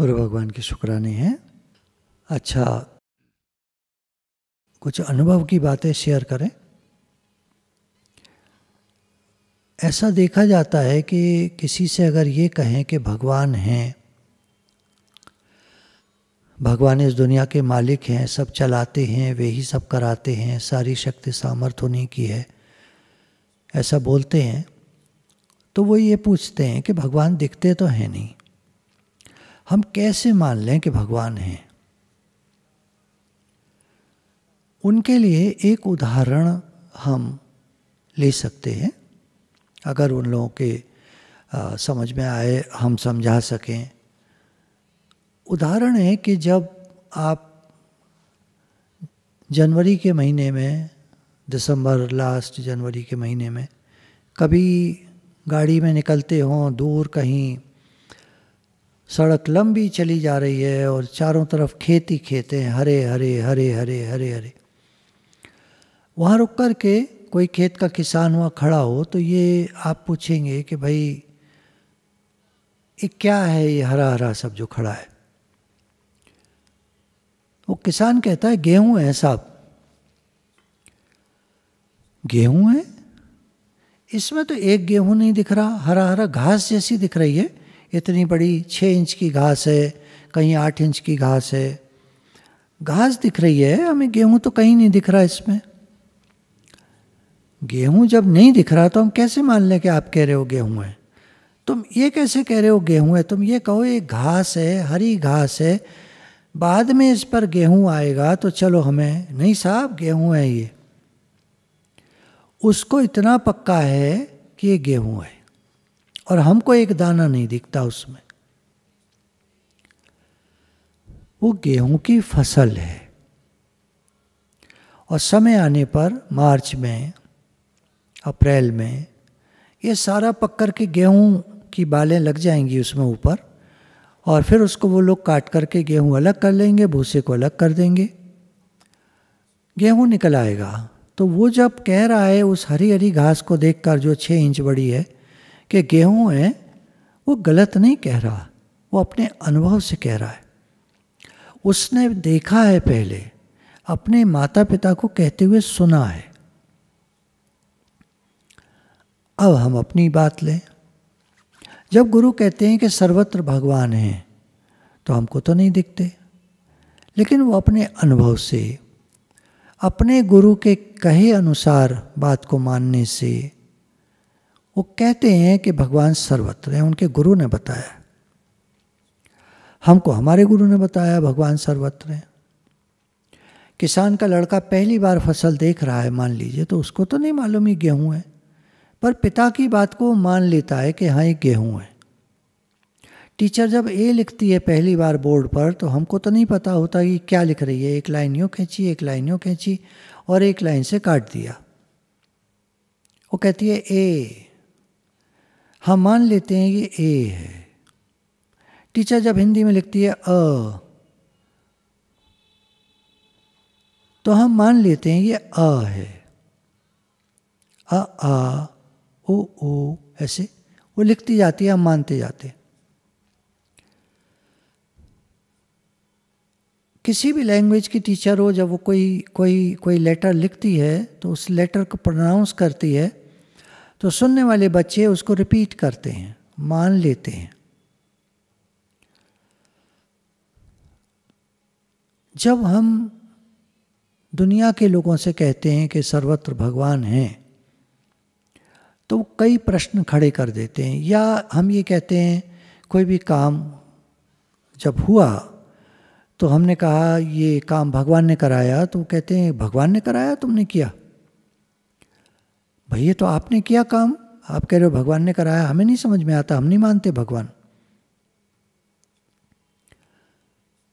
और भगवान की शुक्राने हैं अच्छा कुछ अनुभव की बातें शेयर करें ऐसा देखा जाता है कि किसी से अगर ये कहें कि भगवान हैं भगवान इस दुनिया के मालिक हैं सब चलाते हैं वे ही सब कराते हैं सारी शक्ति सामर्थ्य उन्हीं की है ऐसा बोलते हैं तो वो ये पूछते हैं कि भगवान दिखते तो हैं नहीं हम कैसे मान लें कि भगवान हैं उनके लिए एक उदाहरण हम ले सकते हैं अगर उन लोगों के आ, समझ में आए हम समझा सकें उदाहरण है कि जब आप जनवरी के महीने में दिसंबर लास्ट जनवरी के महीने में कभी गाड़ी में निकलते हों दूर कहीं सड़क लंबी चली जा रही है और चारों तरफ खेत ही हैं हरे हरे हरे हरे हरे हरे वहाँ रुक कर के कोई खेत का किसान हुआ खड़ा हो तो ये आप पूछेंगे कि भाई ये क्या है ये हरा हरा सब जो खड़ा है वो किसान कहता है गेहूं है साहब गेहूं है इसमें तो एक गेहूं नहीं दिख रहा हरा हरा घास जैसी दिख रही है इतनी बड़ी छः इंच की घास है कहीं आठ इंच की घास है घास दिख रही है हमें गेहूं तो कहीं नहीं दिख रहा इसमें गेहूं जब नहीं दिख रहा तो हम कैसे मान लें कि आप कह रहे हो गेहूं है तुम ये कैसे कह रहे हो गेहूं है तुम ये कहो ये घास है हरी घास है बाद में इस पर गेहूं आएगा तो चलो हमें नहीं साहब गेहूं है ये उसको इतना पक्का है कि ये गेहूं है और हमको एक दाना नहीं दिखता उसमें वो गेहूं की फसल है और समय आने पर मार्च में अप्रैल में ये सारा पक्कर के गेहूं की बालें लग जाएंगी उसमें ऊपर और फिर उसको वो लोग काट करके गेहूं अलग कर लेंगे भूसे को अलग कर देंगे गेहूं निकल आएगा तो वो जब कह रहा है उस हरी हरी घास को देखकर जो छः इंच बड़ी है कि गेहूं है वो गलत नहीं कह रहा वो अपने अनुभव से कह रहा है उसने देखा है पहले अपने माता पिता को कहते हुए सुना है अब हम अपनी बात लें जब गुरु कहते हैं कि सर्वत्र भगवान हैं तो हमको तो नहीं दिखते लेकिन वो अपने अनुभव से अपने गुरु के कहे अनुसार बात को मानने से वो कहते हैं कि भगवान सर्वत्र है उनके गुरु ने बताया हमको हमारे गुरु ने बताया भगवान सर्वत्र है किसान का लड़का पहली बार फसल देख रहा है मान लीजिए तो उसको तो नहीं मालूम ही गेहूँ है पर पिता की बात को मान लेता है कि हाँ ये गेहूँ है टीचर जब ए लिखती है पहली बार बोर्ड पर तो हमको तो नहीं पता होता कि क्या लिख रही है एक लाइन यूँ खींची एक लाइन यूँ खींची और एक लाइन से काट दिया वो कहती है ए हम मान लेते हैं ये ए है टीचर जब हिंदी में लिखती है अ तो हम मान लेते हैं ये अ है अ आ ओ ओ ऐसे वो लिखती जाती है हम मानते जाते हैं किसी भी लैंग्वेज की टीचर हो जब वो कोई कोई कोई लेटर लिखती है तो उस लेटर को प्रोनाउंस करती है तो सुनने वाले बच्चे उसको रिपीट करते हैं मान लेते हैं जब हम दुनिया के लोगों से कहते हैं कि सर्वत्र भगवान हैं तो कई प्रश्न खड़े कर देते हैं या हम ये कहते हैं कोई भी काम जब हुआ तो हमने कहा ये काम भगवान ने कराया तो कहते हैं भगवान ने कराया तुमने किया भैया तो आपने किया काम आप कह रहे हो भगवान ने कराया हमें नहीं समझ में आता हम नहीं मानते भगवान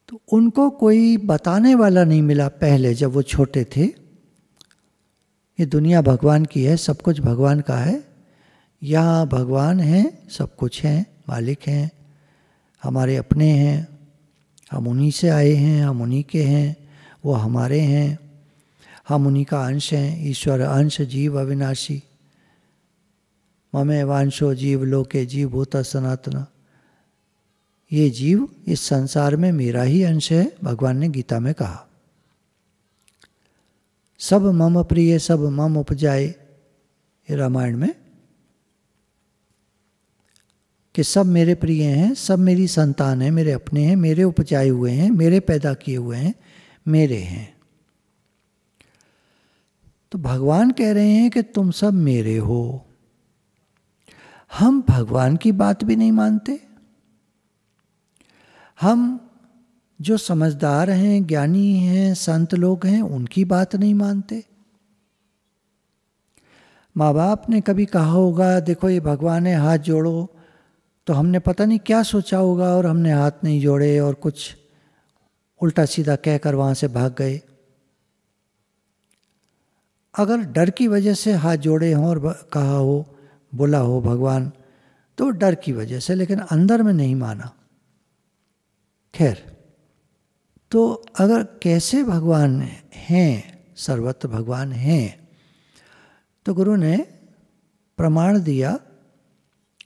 तो उनको कोई बताने वाला नहीं मिला पहले जब वो छोटे थे ये दुनिया भगवान की है सब कुछ भगवान का है यहाँ भगवान हैं सब कुछ हैं मालिक हैं हमारे अपने हैं हम उन्हीं से आए हैं हम उन्हीं के हैं वो हमारे हैं हम उन्हीं का अंश हैं ईश्वर अंश जीव अविनाशी ममे वांशो जीव लोके जीव भूत सनातन ये जीव इस संसार में मेरा ही अंश है भगवान ने गीता में कहा सब मम प्रिय सब मम उपजाए ये रामायण में कि सब मेरे प्रिय हैं सब मेरी संतान है मेरे अपने हैं मेरे उपजाए हुए हैं मेरे पैदा किए हुए हैं मेरे हैं तो भगवान कह रहे हैं कि तुम सब मेरे हो हम भगवान की बात भी नहीं मानते हम जो समझदार हैं ज्ञानी हैं संत लोग हैं उनकी बात नहीं मानते माँ बाप ने कभी कहा होगा देखो ये भगवान है हाथ जोड़ो तो हमने पता नहीं क्या सोचा होगा और हमने हाथ नहीं जोड़े और कुछ उल्टा सीधा कहकर वहाँ से भाग गए अगर डर की वजह से हाथ जोड़े हों और कहा हो बोला हो भगवान तो डर की वजह से लेकिन अंदर में नहीं माना खैर तो अगर कैसे भगवान हैं सर्वत्र भगवान हैं तो गुरु ने प्रमाण दिया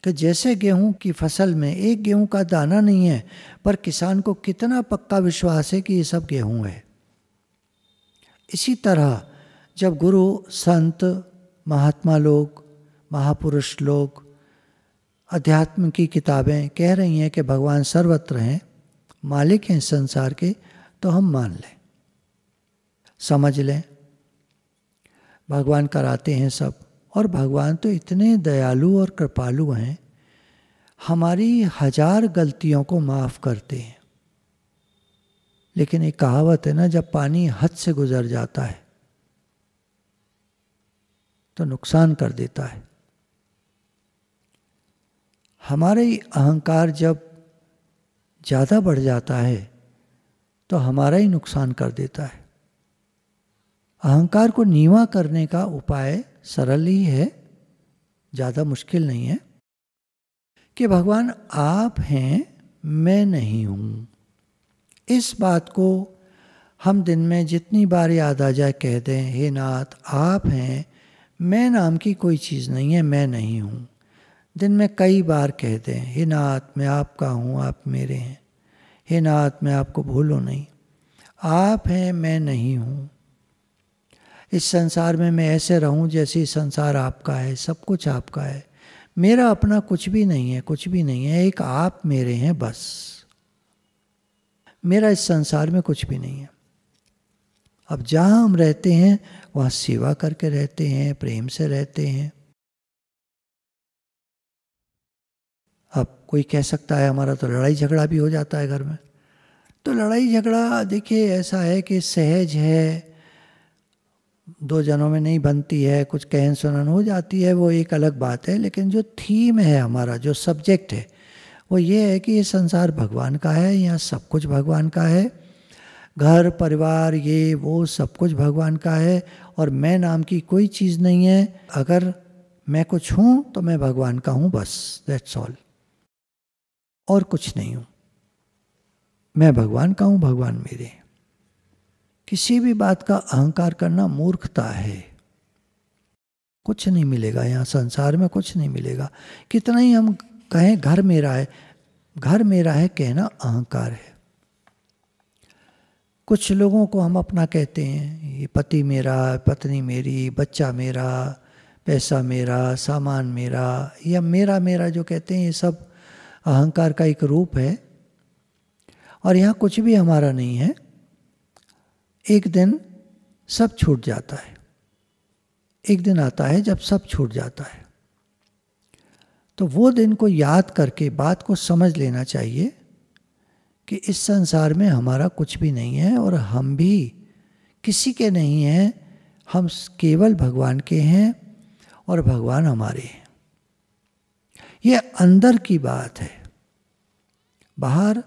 कि जैसे गेहूं की फसल में एक गेहूं का दाना नहीं है पर किसान को कितना पक्का विश्वास है कि ये सब गेहूं है इसी तरह जब गुरु संत महात्मा लोग महापुरुष लोग अध्यात्म की किताबें कह रही हैं कि भगवान सर्वत्र हैं मालिक हैं संसार के तो हम मान लें समझ लें भगवान कराते हैं सब और भगवान तो इतने दयालु और कृपालु हैं हमारी हजार गलतियों को माफ़ करते हैं लेकिन एक कहावत है ना जब पानी हद से गुजर जाता है तो नुकसान कर देता है हमारे ही अहंकार जब ज़्यादा बढ़ जाता है तो हमारा ही नुकसान कर देता है अहंकार को नीवा करने का उपाय सरल ही है ज़्यादा मुश्किल नहीं है कि भगवान आप हैं मैं नहीं हूँ इस बात को हम दिन में जितनी बार याद आ जाए कह दें हे नाथ आप हैं मैं नाम की कोई चीज़ नहीं है मैं नहीं हूँ दिन में कई बार कहते हैं हे नाथ मैं आपका हूँ आप मेरे हैं हे नाथ मैं आपको भूलो नहीं आप हैं मैं नहीं हूँ इस संसार में मैं ऐसे रहूँ जैसे संसार आपका है सब कुछ आपका है मेरा अपना कुछ भी नहीं है कुछ भी नहीं है एक आप मेरे हैं बस मेरा इस संसार में कुछ भी नहीं है अब जहाँ हम रहते हैं वहाँ सेवा करके रहते हैं प्रेम से रहते हैं अब कोई कह सकता है हमारा तो लड़ाई झगड़ा भी हो जाता है घर में तो लड़ाई झगड़ा देखिए ऐसा है कि सहज है दो जनों में नहीं बनती है कुछ कहन सुनन हो जाती है वो एक अलग बात है लेकिन जो थीम है हमारा जो सब्जेक्ट है वो ये है कि ये संसार भगवान का है यहाँ सब कुछ भगवान का है घर परिवार ये वो सब कुछ भगवान का है और मैं नाम की कोई चीज़ नहीं है अगर मैं कुछ हूँ तो मैं भगवान का हूँ बस दैट्स ऑल और कुछ नहीं हूँ मैं भगवान का हूँ भगवान मेरे किसी भी बात का अहंकार करना मूर्खता है कुछ नहीं मिलेगा यहाँ संसार में कुछ नहीं मिलेगा कितना ही हम कहें घर मेरा है घर मेरा है कहना अहंकार है कुछ लोगों को हम अपना कहते हैं ये पति मेरा पत्नी मेरी बच्चा मेरा पैसा मेरा सामान मेरा या मेरा मेरा जो कहते हैं ये सब अहंकार का एक रूप है और यहाँ कुछ भी हमारा नहीं है एक दिन सब छूट जाता है एक दिन आता है जब सब छूट जाता है तो वो दिन को याद करके बात को समझ लेना चाहिए कि इस संसार में हमारा कुछ भी नहीं है और हम भी किसी के नहीं हैं हम केवल भगवान के हैं और भगवान हमारे हैं ये अंदर की बात है बाहर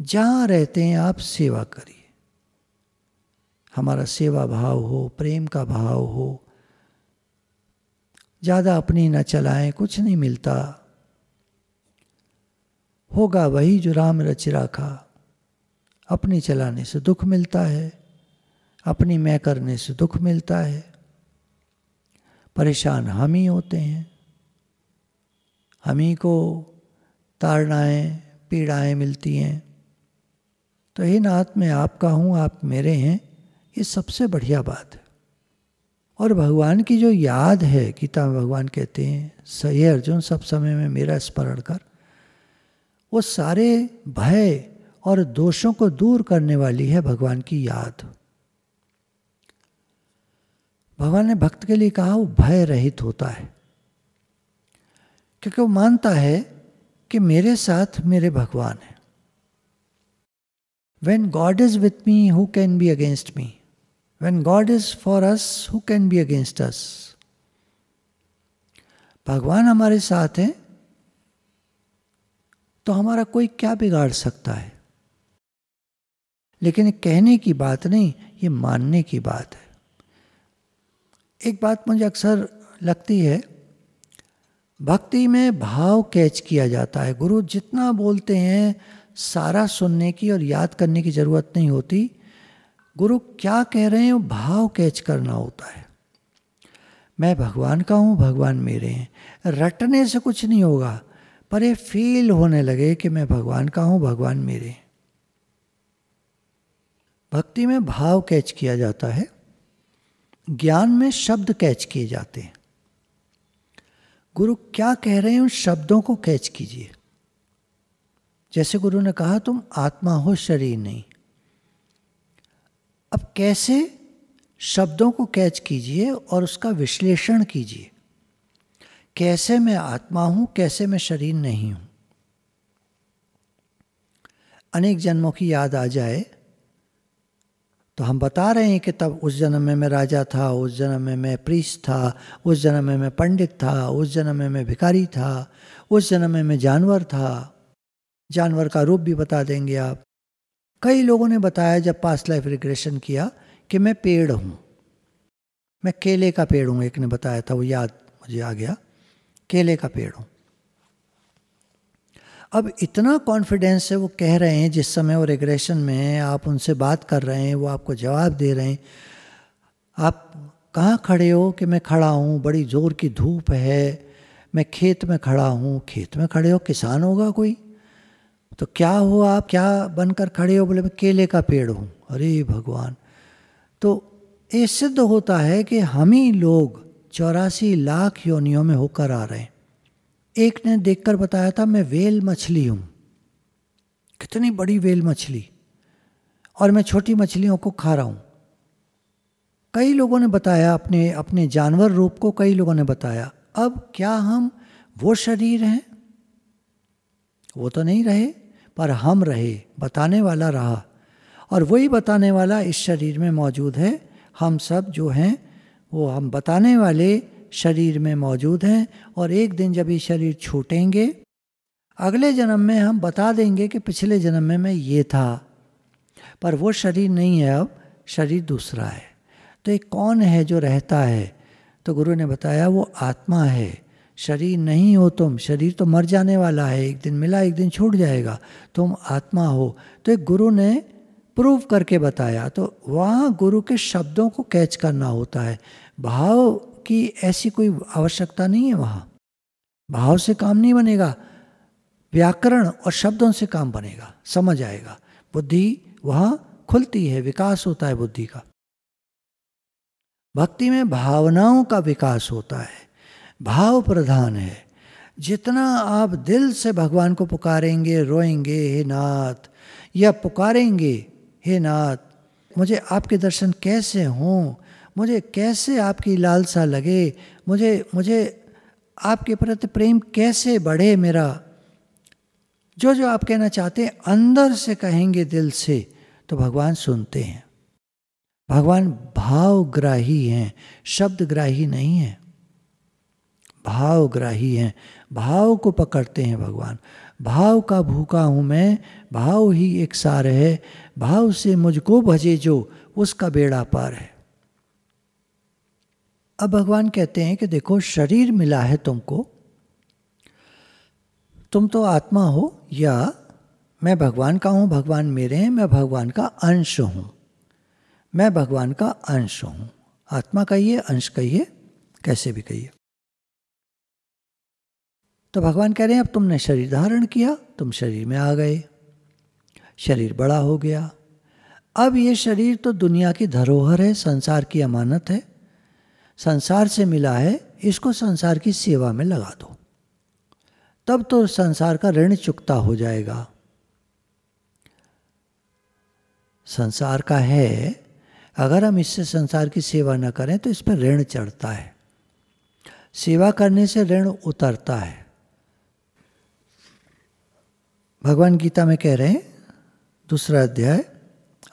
जहाँ रहते हैं आप सेवा करिए हमारा सेवा भाव हो प्रेम का भाव हो ज़्यादा अपनी न चलाएं कुछ नहीं मिलता होगा वही जो राम रच राखा अपनी चलाने से दुख मिलता है अपनी मैं करने से दुख मिलता है परेशान हम ही होते हैं हम ही को ताड़नाएँ पीड़ाएँ मिलती हैं तो हे नाथ मैं आपका हूँ आप मेरे हैं ये सबसे बढ़िया बात है और भगवान की जो याद है गीता में भगवान कहते हैं सही अर्जुन सब समय में मेरा स्मरण कर वो सारे भय और दोषों को दूर करने वाली है भगवान की याद भगवान ने भक्त के लिए कहा वो भय रहित होता है क्योंकि वो मानता है कि मेरे साथ मेरे भगवान है when God is with me who can be against me when God is for us who can be against us भगवान हमारे साथ हैं तो हमारा कोई क्या बिगाड़ सकता है लेकिन कहने की बात नहीं ये मानने की बात है एक बात मुझे अक्सर लगती है भक्ति में भाव कैच किया जाता है गुरु जितना बोलते हैं सारा सुनने की और याद करने की ज़रूरत नहीं होती गुरु क्या कह रहे हैं वो भाव कैच करना होता है मैं भगवान का हूँ भगवान मेरे हैं रटने से कुछ नहीं होगा पर ये फील होने लगे कि मैं भगवान का हूँ भगवान मेरे भक्ति में भाव कैच किया जाता है ज्ञान में शब्द कैच किए जाते हैं गुरु क्या कह रहे हैं उन शब्दों को कैच कीजिए जैसे गुरु ने कहा तुम आत्मा हो शरीर नहीं अब कैसे शब्दों को कैच कीजिए और उसका विश्लेषण कीजिए कैसे मैं आत्मा हूँ कैसे मैं शरीर नहीं हूँ अनेक जन्मों की याद आ जाए तो हम बता रहे हैं कि तब उस जन्म में मैं राजा था उस जन्म में मैं प्रीस था उस जन्म में मैं पंडित था उस जन्म में मैं भिखारी था उस जन्म में मैं जानवर था जानवर का रूप भी बता देंगे आप कई लोगों ने बताया जब पास्ट लाइफ रिग्रेशन किया कि मैं पेड़ हूँ मैं केले का पेड़ हूँ एक ने बताया था वो याद मुझे आ गया केले का पेड़ हो अब इतना कॉन्फिडेंस है वो कह रहे हैं जिस समय वो रेग्रेशन में है आप उनसे बात कर रहे हैं वो आपको जवाब दे रहे हैं आप कहाँ खड़े हो कि मैं खड़ा हूँ बड़ी ज़ोर की धूप है मैं खेत में खड़ा हूँ खेत में खड़े हो किसान होगा कोई तो क्या हो आप क्या बनकर खड़े हो बोले मैं केले का पेड़ हूँ अरे भगवान तो ये सिद्ध होता है कि हम ही लोग चौरासी लाख योनियों में होकर आ रहे हैं एक ने देखकर बताया था मैं वेल मछली हूँ कितनी बड़ी वेल मछली और मैं छोटी मछलियों को खा रहा हूँ कई लोगों ने बताया अपने अपने जानवर रूप को कई लोगों ने बताया अब क्या हम वो शरीर हैं वो तो नहीं रहे पर हम रहे बताने वाला रहा और वही बताने वाला इस शरीर में मौजूद है हम सब जो हैं वो हम बताने वाले शरीर में मौजूद हैं और एक दिन जब ये शरीर छूटेंगे अगले जन्म में हम बता देंगे कि पिछले जन्म में मैं ये था पर वो शरीर नहीं है अब शरीर दूसरा है तो ये कौन है जो रहता है तो गुरु ने बताया वो आत्मा है शरीर नहीं हो तुम शरीर तो मर जाने वाला है एक दिन मिला एक दिन छूट जाएगा तुम आत्मा हो तो एक गुरु ने प्रूव करके बताया तो वहाँ गुरु के शब्दों को कैच करना होता है भाव की ऐसी कोई आवश्यकता नहीं है वहाँ भाव से काम नहीं बनेगा व्याकरण और शब्दों से काम बनेगा समझ आएगा बुद्धि वहाँ खुलती है विकास होता है बुद्धि का भक्ति में भावनाओं का विकास होता है भाव प्रधान है जितना आप दिल से भगवान को पुकारेंगे रोएंगे हे नाथ या पुकारेंगे हे नाथ मुझे आपके दर्शन कैसे हों मुझे कैसे आपकी लालसा लगे मुझे मुझे आपके प्रति प्रेम कैसे बढ़े मेरा जो जो आप कहना चाहते हैं अंदर से कहेंगे दिल से तो भगवान सुनते हैं भगवान भावग्राही हैं शब्द ग्राही नहीं है भावग्राही हैं भाव को पकड़ते हैं भगवान भाव का भूखा हूँ मैं भाव ही एक सार है भाव से मुझको भजे जो उसका बेड़ा पार है अब भगवान कहते हैं कि देखो शरीर मिला है तुमको तुम तो आत्मा हो या मैं भगवान का हूँ भगवान मेरे हैं मैं भगवान का अंश हूँ मैं भगवान का अंश हूँ आत्मा कहिए अंश कहिए कैसे भी कहिए तो भगवान कह रहे हैं अब तुमने शरीर धारण किया तुम शरीर में आ गए शरीर बड़ा हो गया अब ये शरीर तो दुनिया की धरोहर है संसार की अमानत है संसार से मिला है इसको संसार की सेवा में लगा दो तब तो संसार का ऋण चुकता हो जाएगा संसार का है अगर हम इससे संसार की सेवा न करें तो इस पर ऋण चढ़ता है सेवा करने से ऋण उतरता है भगवान गीता में कह रहे हैं दूसरा अध्याय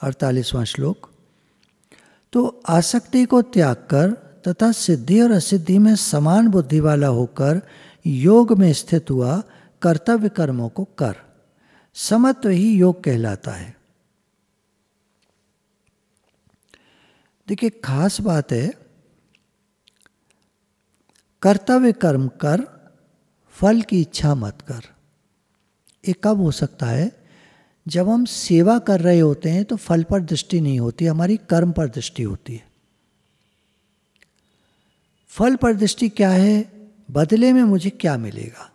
अड़तालीसवां श्लोक तो आसक्ति को त्याग कर तथा सिद्धि और असिद्धि में समान बुद्धि वाला होकर योग में स्थित हुआ कर्तव्य कर्मों को कर समत्व ही योग कहलाता है देखिए खास बात है कर्तव्य कर्म कर फल की इच्छा मत कर ये कब हो सकता है जब हम सेवा कर रहे होते हैं तो फल पर दृष्टि नहीं होती हमारी कर्म पर दृष्टि होती है फल पर दृष्टि क्या है बदले में मुझे क्या मिलेगा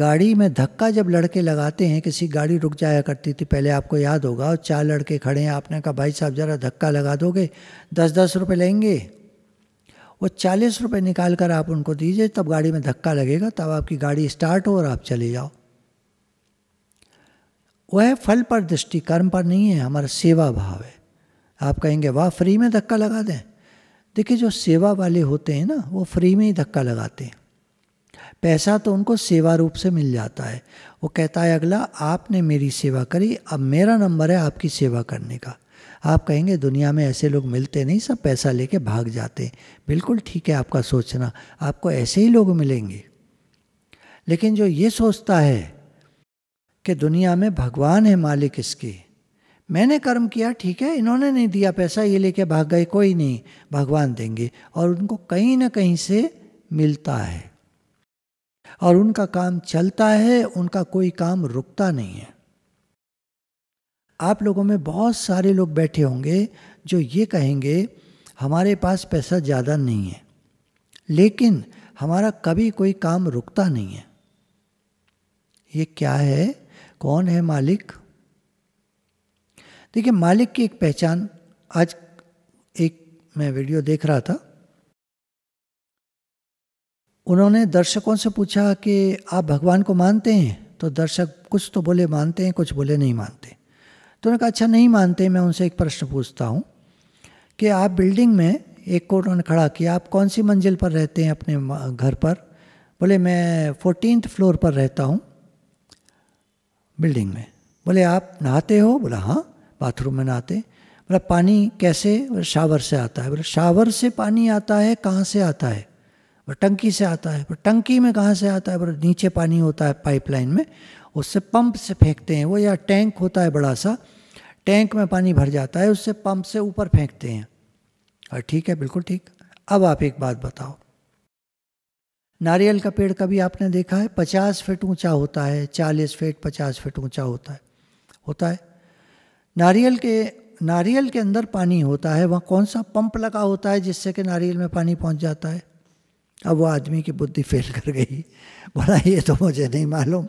गाड़ी में धक्का जब लड़के लगाते हैं किसी गाड़ी रुक जाया करती थी पहले आपको याद होगा और चार लड़के खड़े हैं आपने कहा भाई साहब ज़रा धक्का लगा दोगे दस दस रुपये लेंगे वो चालीस रुपये निकाल कर आप उनको दीजिए तब गाड़ी में धक्का लगेगा तब आपकी गाड़ी स्टार्ट हो और आप चले जाओ वह फल पर दृष्टि कर्म पर नहीं है हमारा सेवा भाव है आप कहेंगे वाह फ्री में धक्का लगा दें देखिए जो सेवा वाले होते हैं ना वो फ्री में ही धक्का लगाते हैं पैसा तो उनको सेवा रूप से मिल जाता है वो कहता है अगला आपने मेरी सेवा करी अब मेरा नंबर है आपकी सेवा करने का आप कहेंगे दुनिया में ऐसे लोग मिलते नहीं सब पैसा लेके भाग जाते हैं बिल्कुल ठीक है आपका सोचना आपको ऐसे ही लोग मिलेंगे लेकिन जो ये सोचता है कि दुनिया में भगवान है मालिक इसके मैंने कर्म किया ठीक है इन्होंने नहीं दिया पैसा ये लेके भाग गए कोई नहीं भगवान देंगे और उनको कहीं ना कहीं से मिलता है और उनका काम चलता है उनका कोई काम रुकता नहीं है आप लोगों में बहुत सारे लोग बैठे होंगे जो ये कहेंगे हमारे पास पैसा ज़्यादा नहीं है लेकिन हमारा कभी कोई काम रुकता नहीं है ये क्या है कौन है मालिक देखिए मालिक की एक पहचान आज एक मैं वीडियो देख रहा था उन्होंने दर्शकों से पूछा कि आप भगवान को मानते हैं तो दर्शक कुछ तो बोले मानते हैं कुछ बोले नहीं मानते तो उन्होंने कहा अच्छा नहीं मानते मैं उनसे एक प्रश्न पूछता हूँ कि आप बिल्डिंग में एक को उन्होंने खड़ा किया आप कौन सी मंजिल पर रहते हैं अपने घर पर बोले मैं फोर्टीन फ्लोर पर रहता हूँ बिल्डिंग में बोले आप नहाते हो बोला हाँ बाथरूम में नहाते मतलब पानी कैसे शावर से आता है बोले शावर से पानी आता है कहाँ से आता है बोले टंकी से आता है बोले टंकी में कहाँ से आता है बोले नीचे पानी होता है पाइपलाइन में उससे पंप से फेंकते हैं वो या टैंक होता है बड़ा सा टैंक में पानी भर जाता है उससे पंप से ऊपर फेंकते हैं और ठीक है बिल्कुल ठीक अब आप एक बात बताओ नारियल का पेड़ कभी आपने देखा है पचास फीट ऊंचा होता है चालीस फीट पचास फीट ऊंचा होता है होता है नारियल के नारियल के अंदर पानी होता है वहाँ कौन सा पंप लगा होता है जिससे कि नारियल में पानी पहुँच जाता है अब वो आदमी की बुद्धि फेल कर गई बोला ये तो मुझे नहीं मालूम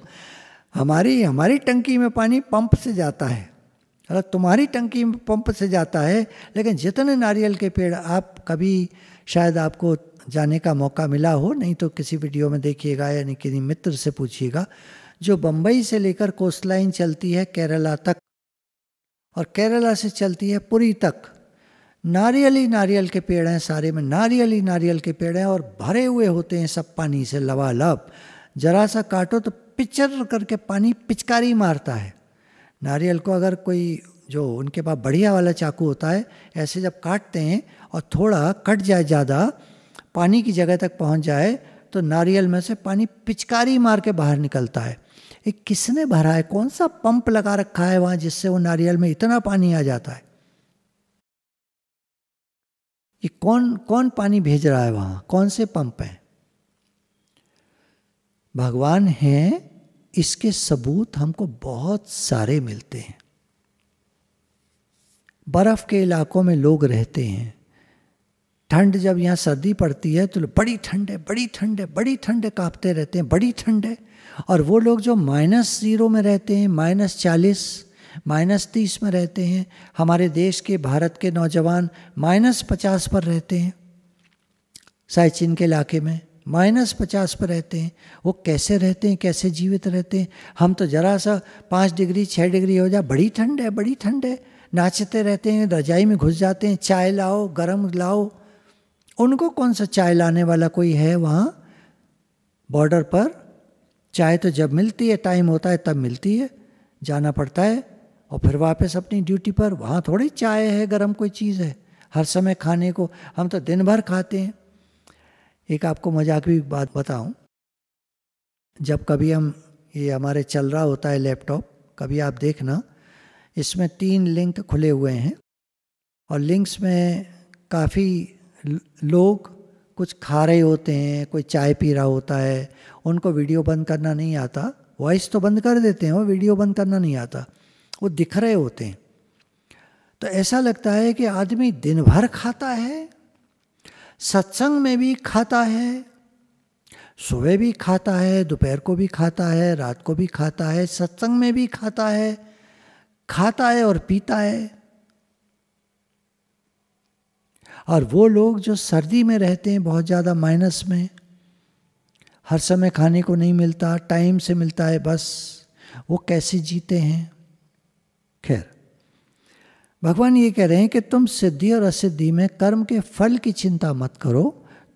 हमारी हमारी टंकी में पानी पंप से जाता है अरे तुम्हारी टंकी में पंप से जाता है लेकिन जितने नारियल के पेड़ आप कभी शायद आपको जाने का मौका मिला हो नहीं तो किसी वीडियो में देखिएगा या किसी मित्र से पूछिएगा जो बम्बई से लेकर कोस्ट लाइन चलती है केरला तक और केरला से चलती है पुरी तक नारियल ही नारियल के पेड़ हैं सारे में नारियल ही नारियल के पेड़ हैं और भरे हुए होते हैं सब पानी से लबालब जरा सा काटो तो पिचर करके पानी पिचकारी मारता है नारियल को अगर कोई जो उनके पास बढ़िया वाला चाकू होता है ऐसे जब काटते हैं और थोड़ा कट जाए ज़्यादा पानी की जगह तक पहुंच जाए तो नारियल में से पानी पिचकारी मार के बाहर निकलता है ये किसने भरा है कौन सा पंप लगा रखा है वहां जिससे वो नारियल में इतना पानी आ जाता है ये कौन कौन पानी भेज रहा है वहां कौन से पंप है भगवान हैं इसके सबूत हमको बहुत सारे मिलते हैं बर्फ के इलाकों में लोग रहते हैं ठंड जब यहाँ सर्दी पड़ती है तो बड़ी ठंड है बड़ी ठंड है बड़ी ठंड है कांपते रहते हैं बड़ी ठंड है और वो लोग जो माइनस ज़ीरो में रहते हैं माइनस चालीस माइनस तीस में रहते हैं हमारे देश के भारत के नौजवान माइनस पचास पर रहते हैं साइचिन के इलाके में माइनस पचास पर रहते हैं वो कैसे रहते हैं कैसे जीवित रहते हैं हम तो ज़रा सा पाँच डिग्री छः डिग्री हो जाए बड़ी ठंड है बड़ी ठंड है नाचते रहते हैं रजाई में घुस जाते हैं चाय लाओ गरम लाओ उनको कौन सा चाय लाने वाला कोई है वहाँ बॉर्डर पर चाहे तो जब मिलती है टाइम होता है तब मिलती है जाना पड़ता है और फिर वापस अपनी ड्यूटी पर वहाँ थोड़ी चाय है गर्म कोई चीज़ है हर समय खाने को हम तो दिन भर खाते हैं एक आपको मजाक भी बात बताऊं जब कभी हम ये हमारे चल रहा होता है लैपटॉप कभी आप देखना इसमें तीन लिंक खुले हुए हैं और लिंक्स में काफ़ी लोग कुछ खा रहे होते हैं कोई चाय पी रहा होता है उनको वीडियो बंद करना नहीं आता वॉइस तो बंद कर देते हैं वो वीडियो बंद करना नहीं आता वो दिख रहे होते हैं तो ऐसा लगता है कि आदमी दिन भर खाता है सत्संग में भी खाता है सुबह भी खाता है दोपहर को भी खाता है रात को भी खाता है सत्संग में भी खाता है खाता है और पीता है और वो लोग जो सर्दी में रहते हैं बहुत ज़्यादा माइनस में हर समय खाने को नहीं मिलता टाइम से मिलता है बस वो कैसे जीते हैं खैर भगवान ये कह रहे हैं कि तुम सिद्धि और असिद्धि में कर्म के फल की चिंता मत करो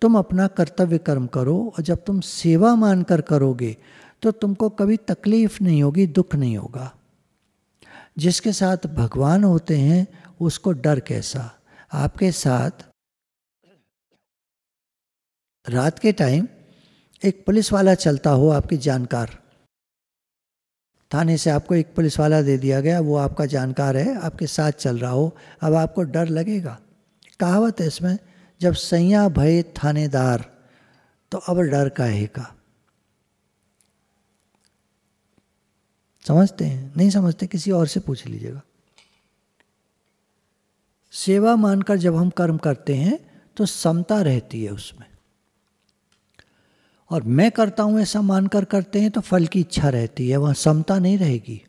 तुम अपना कर्तव्य कर्म करो और जब तुम सेवा मानकर करोगे तो तुमको कभी तकलीफ नहीं होगी दुख नहीं होगा जिसके साथ भगवान होते हैं उसको डर कैसा आपके साथ रात के टाइम एक पुलिस वाला चलता हो आपकी जानकार थाने से आपको एक पुलिस वाला दे दिया गया वो आपका जानकार है आपके साथ चल रहा हो अब आपको डर लगेगा कहावत है इसमें जब सैया भय थानेदार तो अब डर का समझते हैं नहीं समझते किसी और से पूछ लीजिएगा सेवा मानकर जब हम कर्म करते हैं तो समता रहती है उसमें और मैं करता हूँ ऐसा मानकर करते हैं तो फल की इच्छा रहती है वहाँ समता नहीं रहेगी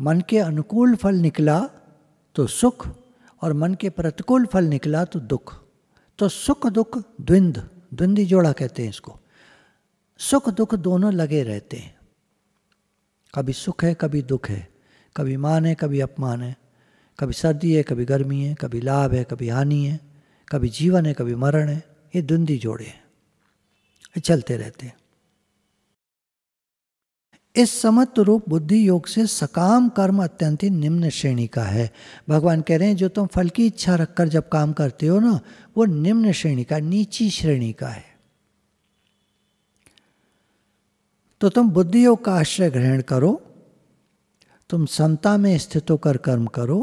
मन के अनुकूल फल निकला तो सुख और मन के प्रतिकूल फल निकला तो दुख तो सुख दुख द्विंद द्विंदी जोड़ा कहते हैं इसको सुख दुख दोनों लगे रहते हैं कभी सुख है कभी दुख है कभी मान है कभी अपमान है कभी सर्दी है कभी गर्मी है कभी लाभ है कभी हानि है कभी जीवन है कभी मरण है ये द्वंदी जोड़े हैं ये चलते रहते हैं इस समत्व रूप बुद्धि योग से सकाम कर्म अत्यंत ही निम्न श्रेणी का है भगवान कह रहे हैं जो तुम फल की इच्छा रखकर जब काम करते हो ना वो निम्न श्रेणी का नीची श्रेणी का है तो तुम बुद्धि योग का आश्रय ग्रहण करो तुम समता में स्थित होकर कर्म करो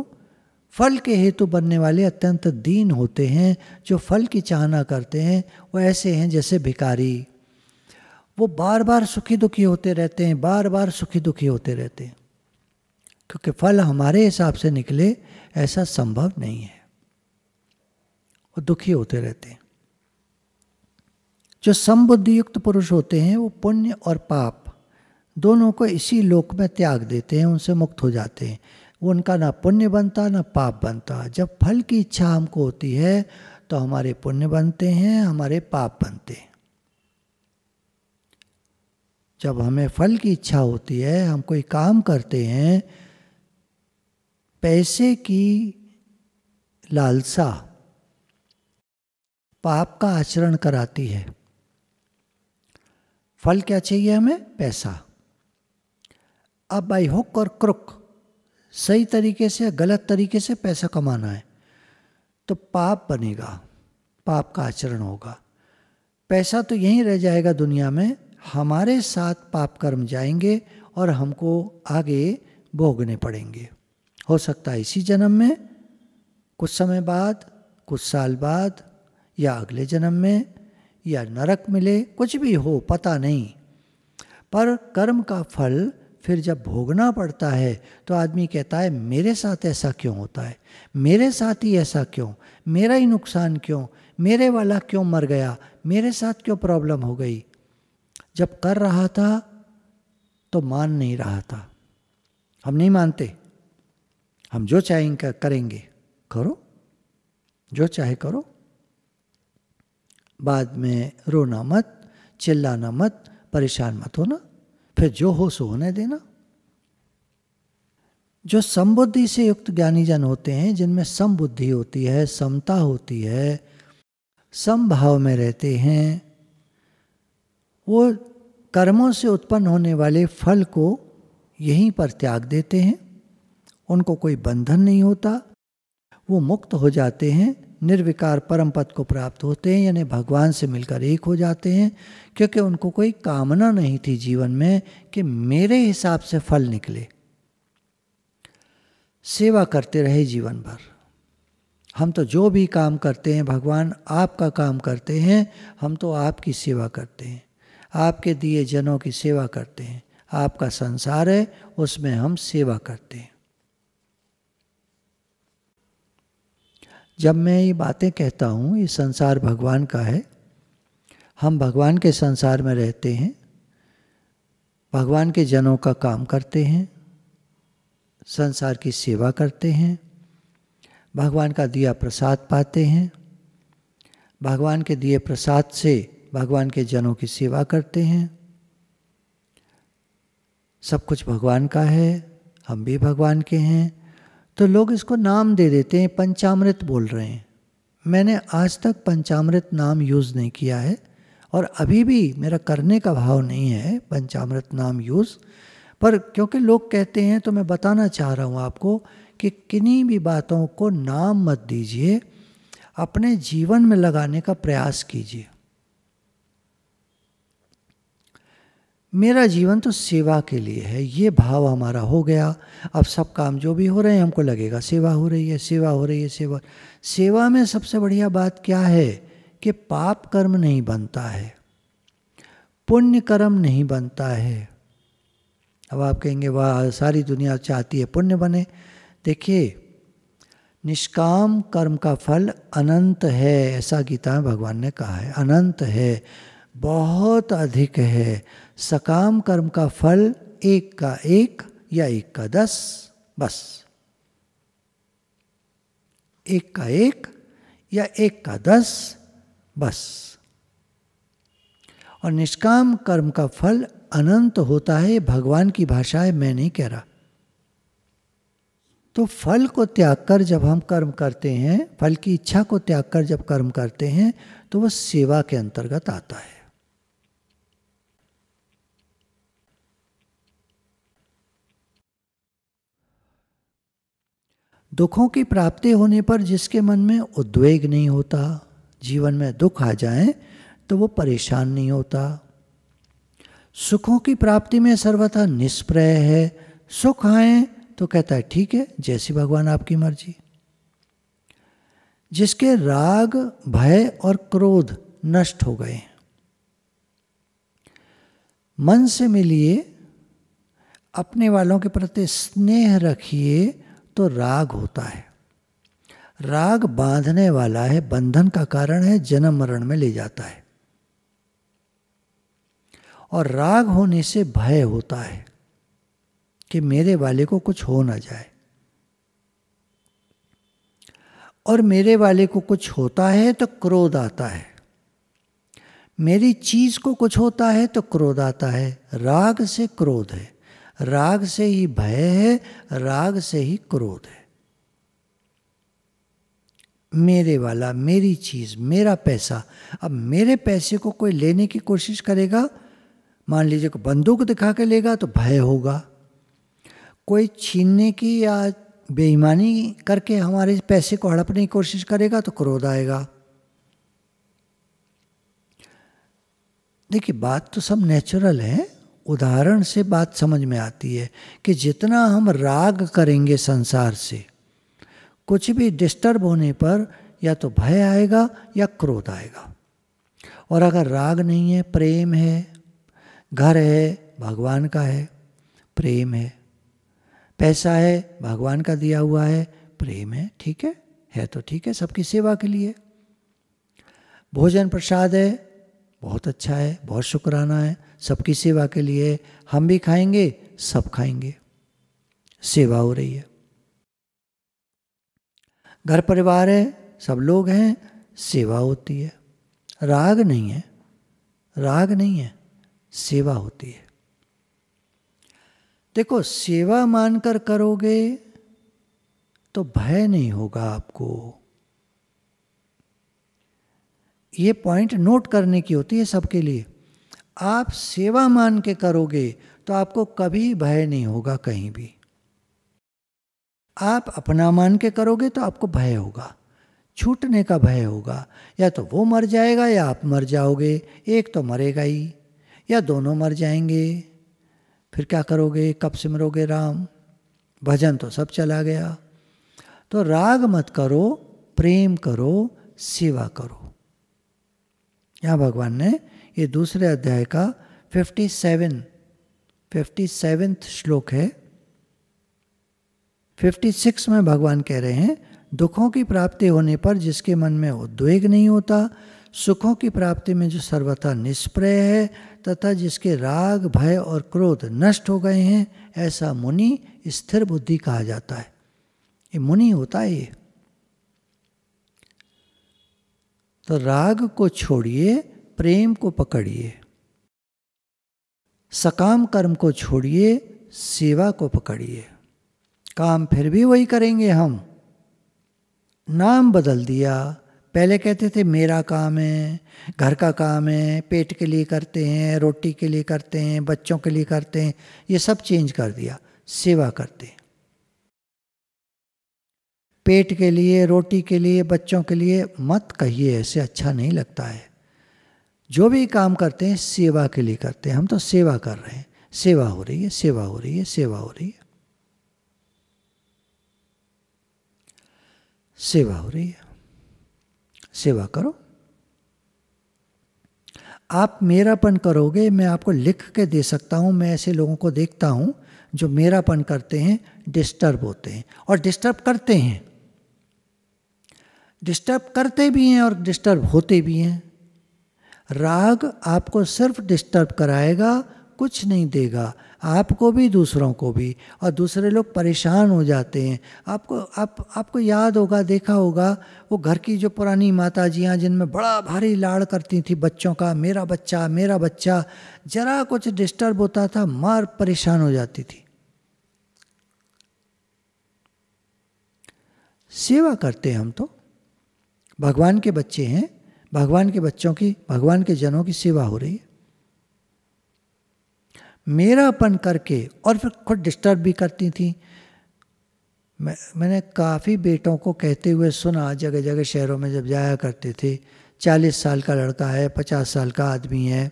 फल के हेतु बनने वाले अत्यंत दीन होते हैं जो फल की चाहना करते हैं वो ऐसे हैं जैसे भिकारी वो बार बार सुखी दुखी होते रहते हैं बार बार सुखी दुखी होते रहते हैं क्योंकि फल हमारे हिसाब से निकले ऐसा संभव नहीं है वो दुखी होते रहते हैं जो समबुद्धियुक्त पुरुष होते हैं वो पुण्य और पाप दोनों को इसी लोक में त्याग देते हैं उनसे मुक्त हो जाते हैं उनका ना पुण्य बनता ना पाप बनता जब फल की इच्छा हमको होती है तो हमारे पुण्य बनते हैं हमारे पाप बनते हैं जब हमें फल की इच्छा होती है हम कोई काम करते हैं पैसे की लालसा पाप का आचरण कराती है फल क्या चाहिए हमें पैसा अब बाई हुक और क्रुक सही तरीके से गलत तरीके से पैसा कमाना है तो पाप बनेगा पाप का आचरण होगा पैसा तो यहीं रह जाएगा दुनिया में हमारे साथ पाप कर्म जाएंगे और हमको आगे भोगने पड़ेंगे हो सकता है इसी जन्म में कुछ समय बाद कुछ साल बाद या अगले जन्म में या नरक मिले कुछ भी हो पता नहीं पर कर्म का फल फिर जब भोगना पड़ता है तो आदमी कहता है मेरे साथ ऐसा क्यों होता है मेरे साथ ही ऐसा क्यों मेरा ही नुकसान क्यों मेरे वाला क्यों मर गया मेरे साथ क्यों प्रॉब्लम हो गई जब कर रहा था तो मान नहीं रहा था हम नहीं मानते हम जो चाहेंगे करेंगे करो जो चाहे करो बाद में रोना मत चिल्लाना मत परेशान मत होना फिर जो हो सो होने देना जो समबुद्धि से युक्त ज्ञानी जन होते हैं जिनमें समबुद्धि होती है समता होती है समभाव में रहते हैं वो कर्मों से उत्पन्न होने वाले फल को यहीं पर त्याग देते हैं उनको कोई बंधन नहीं होता वो मुक्त हो जाते हैं निर्विकार परम पद को प्राप्त होते हैं यानी भगवान से मिलकर एक हो जाते हैं क्योंकि उनको कोई कामना नहीं थी जीवन में कि मेरे हिसाब से फल निकले सेवा करते रहे जीवन भर हम तो जो भी काम करते हैं भगवान आपका काम करते हैं हम तो आपकी सेवा करते हैं आपके दिए जनों की सेवा करते हैं आपका संसार है उसमें हम सेवा करते हैं जब मैं ये बातें कहता हूँ ये संसार भगवान का है हम भगवान के संसार में रहते हैं भगवान के जनों का काम करते हैं संसार की सेवा करते हैं भगवान का दिया प्रसाद पाते हैं भगवान के दिए प्रसाद से भगवान के जनों की सेवा करते हैं सब कुछ भगवान का है हम भी भगवान के हैं तो लोग इसको नाम दे देते हैं पंचामृत बोल रहे हैं मैंने आज तक पंचामृत नाम यूज़ नहीं किया है और अभी भी मेरा करने का भाव नहीं है पंचामृत नाम यूज़ पर क्योंकि लोग कहते हैं तो मैं बताना चाह रहा हूँ आपको कि किन्हीं भी बातों को नाम मत दीजिए अपने जीवन में लगाने का प्रयास कीजिए मेरा जीवन तो सेवा के लिए है ये भाव हमारा हो गया अब सब काम जो भी हो रहे हैं हमको लगेगा सेवा हो रही है सेवा हो रही है सेवा सेवा में सबसे बढ़िया बात क्या है कि पाप कर्म नहीं बनता है पुण्य कर्म नहीं बनता है अब आप कहेंगे वाह सारी दुनिया चाहती है पुण्य बने देखिए निष्काम कर्म का फल अनंत है ऐसा गीता में भगवान ने कहा है अनंत है बहुत अधिक है सकाम कर्म का फल एक का एक या एक का दस बस एक का एक या एक का दस बस और निष्काम कर्म का फल अनंत होता है भगवान की भाषा है मैं नहीं कह रहा तो फल को त्याग कर जब हम कर्म करते हैं फल की इच्छा को त्याग कर जब कर्म करते हैं तो वह सेवा के अंतर्गत आता है दुखों की प्राप्ति होने पर जिसके मन में उद्वेग नहीं होता जीवन में दुख आ जाए तो वो परेशान नहीं होता सुखों की प्राप्ति में सर्वथा निष्प्रय है सुख आए तो कहता है ठीक है जैसी भगवान आपकी मर्जी जिसके राग भय और क्रोध नष्ट हो गए मन से मिलिए अपने वालों के प्रति स्नेह रखिए तो राग होता है राग बांधने वाला है बंधन का कारण है जन्म मरण में ले जाता है और राग होने से भय होता है कि मेरे वाले को कुछ हो ना जाए और मेरे वाले को कुछ होता है तो क्रोध आता है मेरी चीज़ को कुछ होता है तो क्रोध आता है राग से क्रोध है राग से ही भय है राग से ही क्रोध है मेरे वाला मेरी चीज मेरा पैसा अब मेरे पैसे को कोई लेने की कोशिश करेगा मान लीजिए कोई बंदूक दिखा के लेगा तो भय होगा कोई छीनने की या बेईमानी करके हमारे पैसे को हड़पने की कोशिश करेगा तो क्रोध आएगा देखिए बात तो सब नेचुरल है उदाहरण से बात समझ में आती है कि जितना हम राग करेंगे संसार से कुछ भी डिस्टर्ब होने पर या तो भय आएगा या क्रोध आएगा और अगर राग नहीं है प्रेम है घर है भगवान का है प्रेम है पैसा है भगवान का दिया हुआ है प्रेम है ठीक है है तो ठीक है सबकी सेवा के लिए भोजन प्रसाद है बहुत अच्छा है बहुत शुक्राना है सबकी सेवा के लिए हम भी खाएंगे सब खाएंगे सेवा हो रही है घर परिवार है सब लोग हैं सेवा होती है राग नहीं है राग नहीं है सेवा होती है देखो सेवा मानकर करोगे तो भय नहीं होगा आपको ये पॉइंट नोट करने की होती है सबके लिए आप सेवा मान के करोगे तो आपको कभी भय नहीं होगा कहीं भी आप अपना मान के करोगे तो आपको भय होगा छूटने का भय होगा या तो वो मर जाएगा या आप मर जाओगे एक तो मरेगा ही या दोनों मर जाएंगे फिर क्या करोगे कब सिमरोगे राम भजन तो सब चला गया तो राग मत करो प्रेम करो सेवा करो यहाँ भगवान ने ये दूसरे अध्याय का फिफ्टी सेवन फिफ्टी सेवेंथ श्लोक है फिफ्टी सिक्स में भगवान कह रहे हैं दुखों की प्राप्ति होने पर जिसके मन में उद्वेग नहीं होता सुखों की प्राप्ति में जो सर्वथा निष्प्रय है तथा जिसके राग भय और क्रोध नष्ट हो गए हैं ऐसा मुनि स्थिर बुद्धि कहा जाता है ये मुनि होता है ये तो राग को छोड़िए प्रेम को पकड़िए सकाम कर्म को छोड़िए सेवा को पकड़िए काम फिर भी वही करेंगे हम नाम बदल दिया पहले कहते थे मेरा काम है घर का काम है पेट के लिए करते हैं रोटी के लिए करते हैं बच्चों के लिए करते हैं ये सब चेंज कर दिया सेवा करते हैं पेट के लिए रोटी के लिए बच्चों के लिए मत कहिए ऐसे अच्छा नहीं लगता है जो भी काम करते हैं सेवा के लिए करते हैं हम तो सेवा कर रहे हैं सेवा हो रही है सेवा हो रही है सेवा हो रही है सेवा हो रही है सेवा करो आप मेरापन करोगे मैं आपको लिख के दे सकता हूँ मैं ऐसे लोगों को देखता हूँ जो मेरापन करते हैं डिस्टर्ब होते हैं और डिस्टर्ब करते हैं डिस्टर्ब करते भी हैं और डिस्टर्ब होते भी हैं राग आपको सिर्फ डिस्टर्ब कराएगा कुछ नहीं देगा आपको भी दूसरों को भी और दूसरे लोग परेशान हो जाते हैं आपको आप आपको याद होगा देखा होगा वो घर की जो पुरानी माता हैं जिनमें बड़ा भारी लाड़ करती थी बच्चों का मेरा बच्चा मेरा बच्चा जरा कुछ डिस्टर्ब होता था मार परेशान हो जाती थी सेवा करते हैं हम तो भगवान के बच्चे हैं भगवान के बच्चों की भगवान के जनों की सेवा हो रही है मेरापन करके और फिर खुद डिस्टर्ब भी करती थी मैं मैंने काफ़ी बेटों को कहते हुए सुना जगह जगह शहरों में जब जाया करते थे चालीस साल का लड़का है पचास साल का आदमी है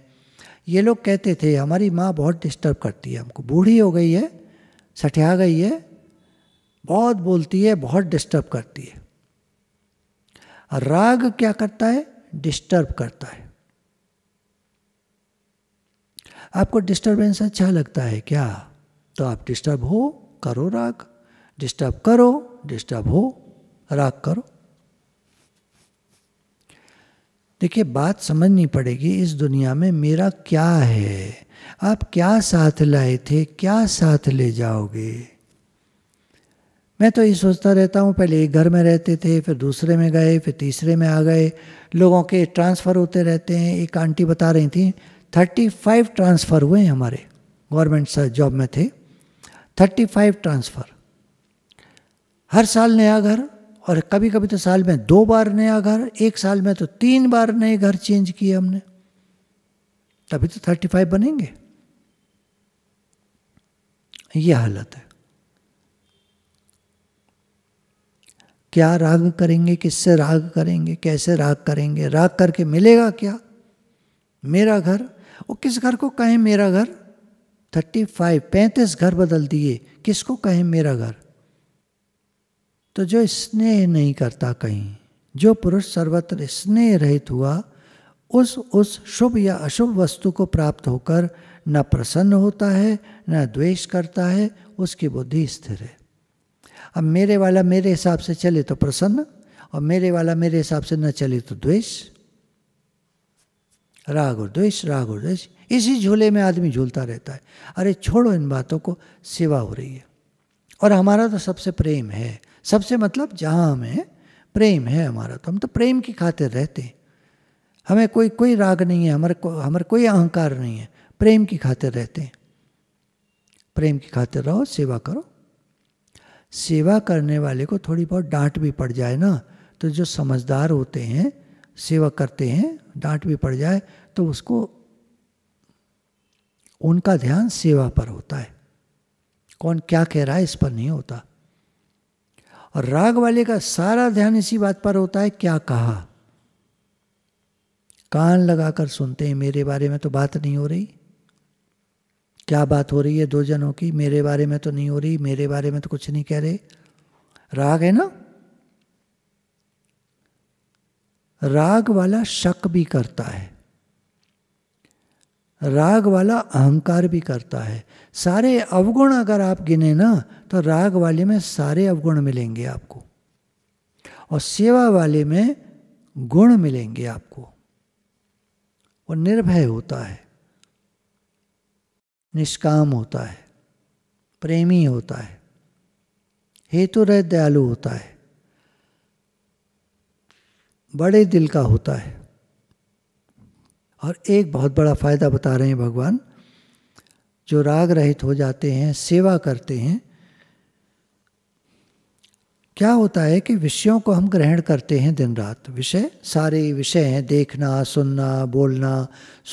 ये लोग कहते थे हमारी माँ बहुत डिस्टर्ब करती है हमको बूढ़ी हो गई है सठिया गई है बहुत बोलती है बहुत डिस्टर्ब करती है राग क्या करता है डिस्टर्ब करता है आपको डिस्टर्बेंस अच्छा लगता है क्या तो आप डिस्टर्ब हो करो राग डिस्टर्ब करो डिस्टर्ब हो राग करो देखिए बात समझनी पड़ेगी इस दुनिया में मेरा क्या है आप क्या साथ लाए थे क्या साथ ले जाओगे मैं तो ये सोचता रहता हूँ पहले एक घर में रहते थे फिर दूसरे में गए फिर तीसरे में आ गए लोगों के ट्रांसफ़र होते रहते हैं एक आंटी बता रही थी थर्टी फाइव ट्रांसफ़र हुए हैं हमारे गवर्नमेंट जॉब में थे थर्टी फाइव ट्रांसफ़र हर साल नया घर और कभी कभी तो साल में दो बार नया घर एक साल में तो तीन बार नए घर चेंज किए हमने तभी तो थर्टी फाइव बनेंगे ये हालत है क्या राग करेंगे किससे राग करेंगे कैसे राग करेंगे राग करके मिलेगा क्या मेरा घर वो किस घर को कहें मेरा घर थर्टी फाइव पैंतीस घर बदल दिए किसको कहें मेरा घर तो जो स्नेह नहीं करता कहीं जो पुरुष सर्वत्र स्नेह रहित हुआ उस उस शुभ या अशुभ वस्तु को प्राप्त होकर न प्रसन्न होता है न द्वेष करता है उसकी बुद्धि स्थिर है अब मेरे वाला मेरे हिसाब से चले तो प्रसन्न और मेरे वाला मेरे हिसाब से न चले तो द्वेष राग और द्वेष राग और द्वेष इसी झूले में आदमी झूलता रहता है अरे छोड़ो इन बातों को सेवा हो रही है और हमारा तो सबसे प्रेम है सबसे मतलब जहाँ हमें प्रेम है हमारा तो हम तो प्रेम की खातिर रहते हैं हमें कोई कोई राग नहीं है हमारे को हमारे कोई अहंकार नहीं है प्रेम की खातिर रहते हैं प्रेम की खातिर रहो सेवा करो सेवा करने वाले को थोड़ी बहुत डांट भी पड़ जाए ना तो जो समझदार होते हैं सेवा करते हैं डांट भी पड़ जाए तो उसको उनका ध्यान सेवा पर होता है कौन क्या कह रहा है इस पर नहीं होता और राग वाले का सारा ध्यान इसी बात पर होता है क्या कहा कान लगाकर सुनते हैं मेरे बारे में तो बात नहीं हो रही क्या बात हो रही है दो जनों की मेरे बारे में तो नहीं हो रही मेरे बारे में तो कुछ नहीं कह रहे राग है ना राग वाला शक भी करता है राग वाला अहंकार भी करता है सारे अवगुण अगर आप गिने ना तो राग वाले में सारे अवगुण मिलेंगे आपको और सेवा वाले में गुण मिलेंगे आपको वो निर्भय होता है निष्काम होता है प्रेमी होता है हेतु रह दयालु होता है बड़े दिल का होता है और एक बहुत बड़ा फायदा बता रहे हैं भगवान जो राग रहित हो जाते हैं सेवा करते हैं क्या होता है कि विषयों को हम ग्रहण करते हैं दिन रात विषय सारे विषय हैं देखना सुनना बोलना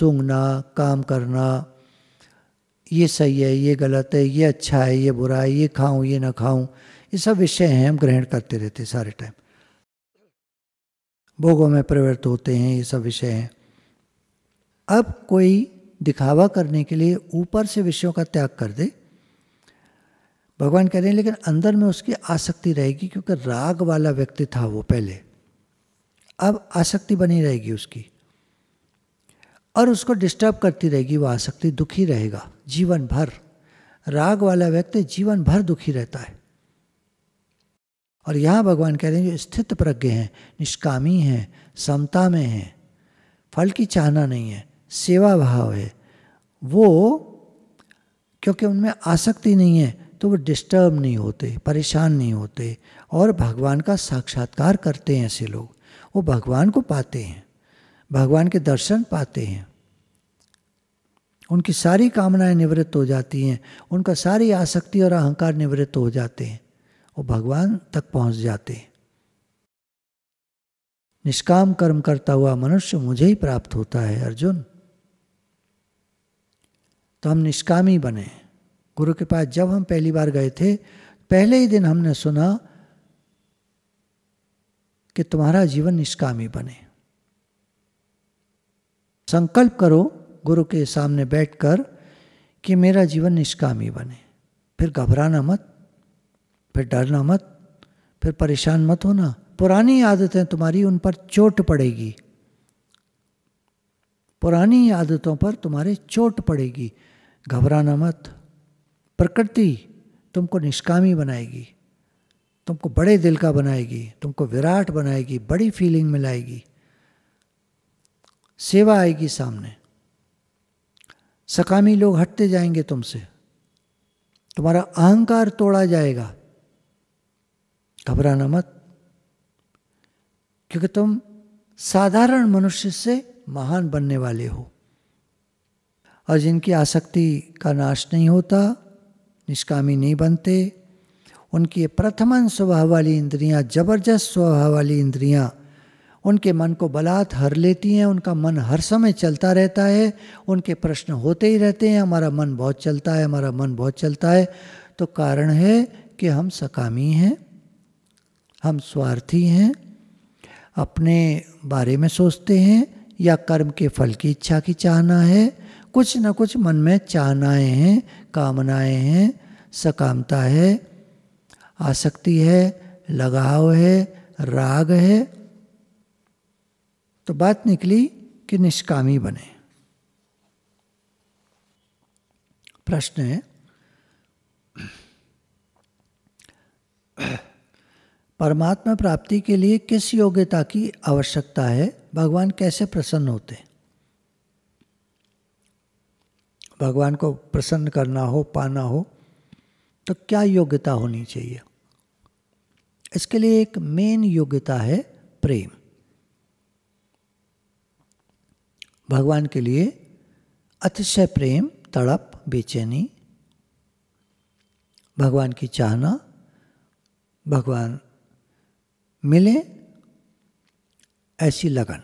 सूंघना काम करना ये सही है ये गलत है ये अच्छा है ये बुरा है ये खाऊं ये ना खाऊं ये सब विषय हैं हम ग्रहण करते रहते सारे टाइम भोगों में प्रवृत्त होते हैं ये सब विषय हैं अब कोई दिखावा करने के लिए ऊपर से विषयों का त्याग कर दे भगवान कह रहे हैं लेकिन अंदर में उसकी आसक्ति रहेगी क्योंकि राग वाला व्यक्ति था वो पहले अब आसक्ति बनी रहेगी उसकी और उसको डिस्टर्ब करती रहेगी वो आसक्ति दुखी रहेगा जीवन भर राग वाला व्यक्ति जीवन भर दुखी रहता है और यहाँ भगवान कह रहे हैं जो स्थित प्रज्ञ हैं निष्कामी हैं समता में हैं फल की चाहना नहीं है सेवा भाव है वो क्योंकि उनमें आसक्ति नहीं है तो वो डिस्टर्ब नहीं होते परेशान नहीं होते और भगवान का साक्षात्कार करते हैं ऐसे लोग वो भगवान को पाते हैं भगवान के दर्शन पाते हैं उनकी सारी कामनाएं निवृत्त हो जाती हैं उनका सारी आसक्ति और अहंकार निवृत्त हो जाते हैं वो भगवान तक पहुंच जाते हैं निष्काम कर्म करता हुआ मनुष्य मुझे ही प्राप्त होता है अर्जुन तो हम निष्कामी बने गुरु के पास जब हम पहली बार गए थे पहले ही दिन हमने सुना कि तुम्हारा जीवन निष्कामी बने संकल्प करो गुरु के सामने बैठकर कि मेरा जीवन निष्कामी बने फिर घबराना मत फिर डरना मत फिर परेशान मत होना पुरानी आदतें तुम्हारी उन पर चोट पड़ेगी पुरानी आदतों पर तुम्हारे चोट पड़ेगी घबराना मत प्रकृति तुमको निष्कामी बनाएगी तुमको बड़े दिल का बनाएगी तुमको विराट बनाएगी बड़ी फीलिंग मिलाएगी सेवा आएगी सामने सकामी लोग हटते जाएंगे तुमसे तुम्हारा अहंकार तोड़ा जाएगा घबराना मत क्योंकि तुम साधारण मनुष्य से महान बनने वाले हो और जिनकी आसक्ति का नाश नहीं होता निष्कामी नहीं बनते उनकी प्रथमन स्वभाव वाली इंद्रियां जबरदस्त स्वभाव वाली इंद्रियां उनके मन को बलात् हर लेती हैं उनका मन हर समय चलता रहता है उनके प्रश्न होते ही रहते हैं हमारा मन बहुत चलता है हमारा मन बहुत चलता है तो कारण है कि हम सकामी हैं हम स्वार्थी हैं अपने बारे में सोचते हैं या कर्म के फल की इच्छा की चाहना है कुछ न कुछ मन में चाहनाएं हैं कामनाएं हैं सकामता है आसक्ति है लगाव है राग है तो बात निकली कि निष्कामी बने प्रश्न है परमात्मा प्राप्ति के लिए किस योग्यता की आवश्यकता है भगवान कैसे प्रसन्न होते भगवान को प्रसन्न करना हो पाना हो तो क्या योग्यता होनी चाहिए इसके लिए एक मेन योग्यता है प्रेम भगवान के लिए अतिशय प्रेम तड़प बेचैनी भगवान की चाहना भगवान मिले ऐसी लगन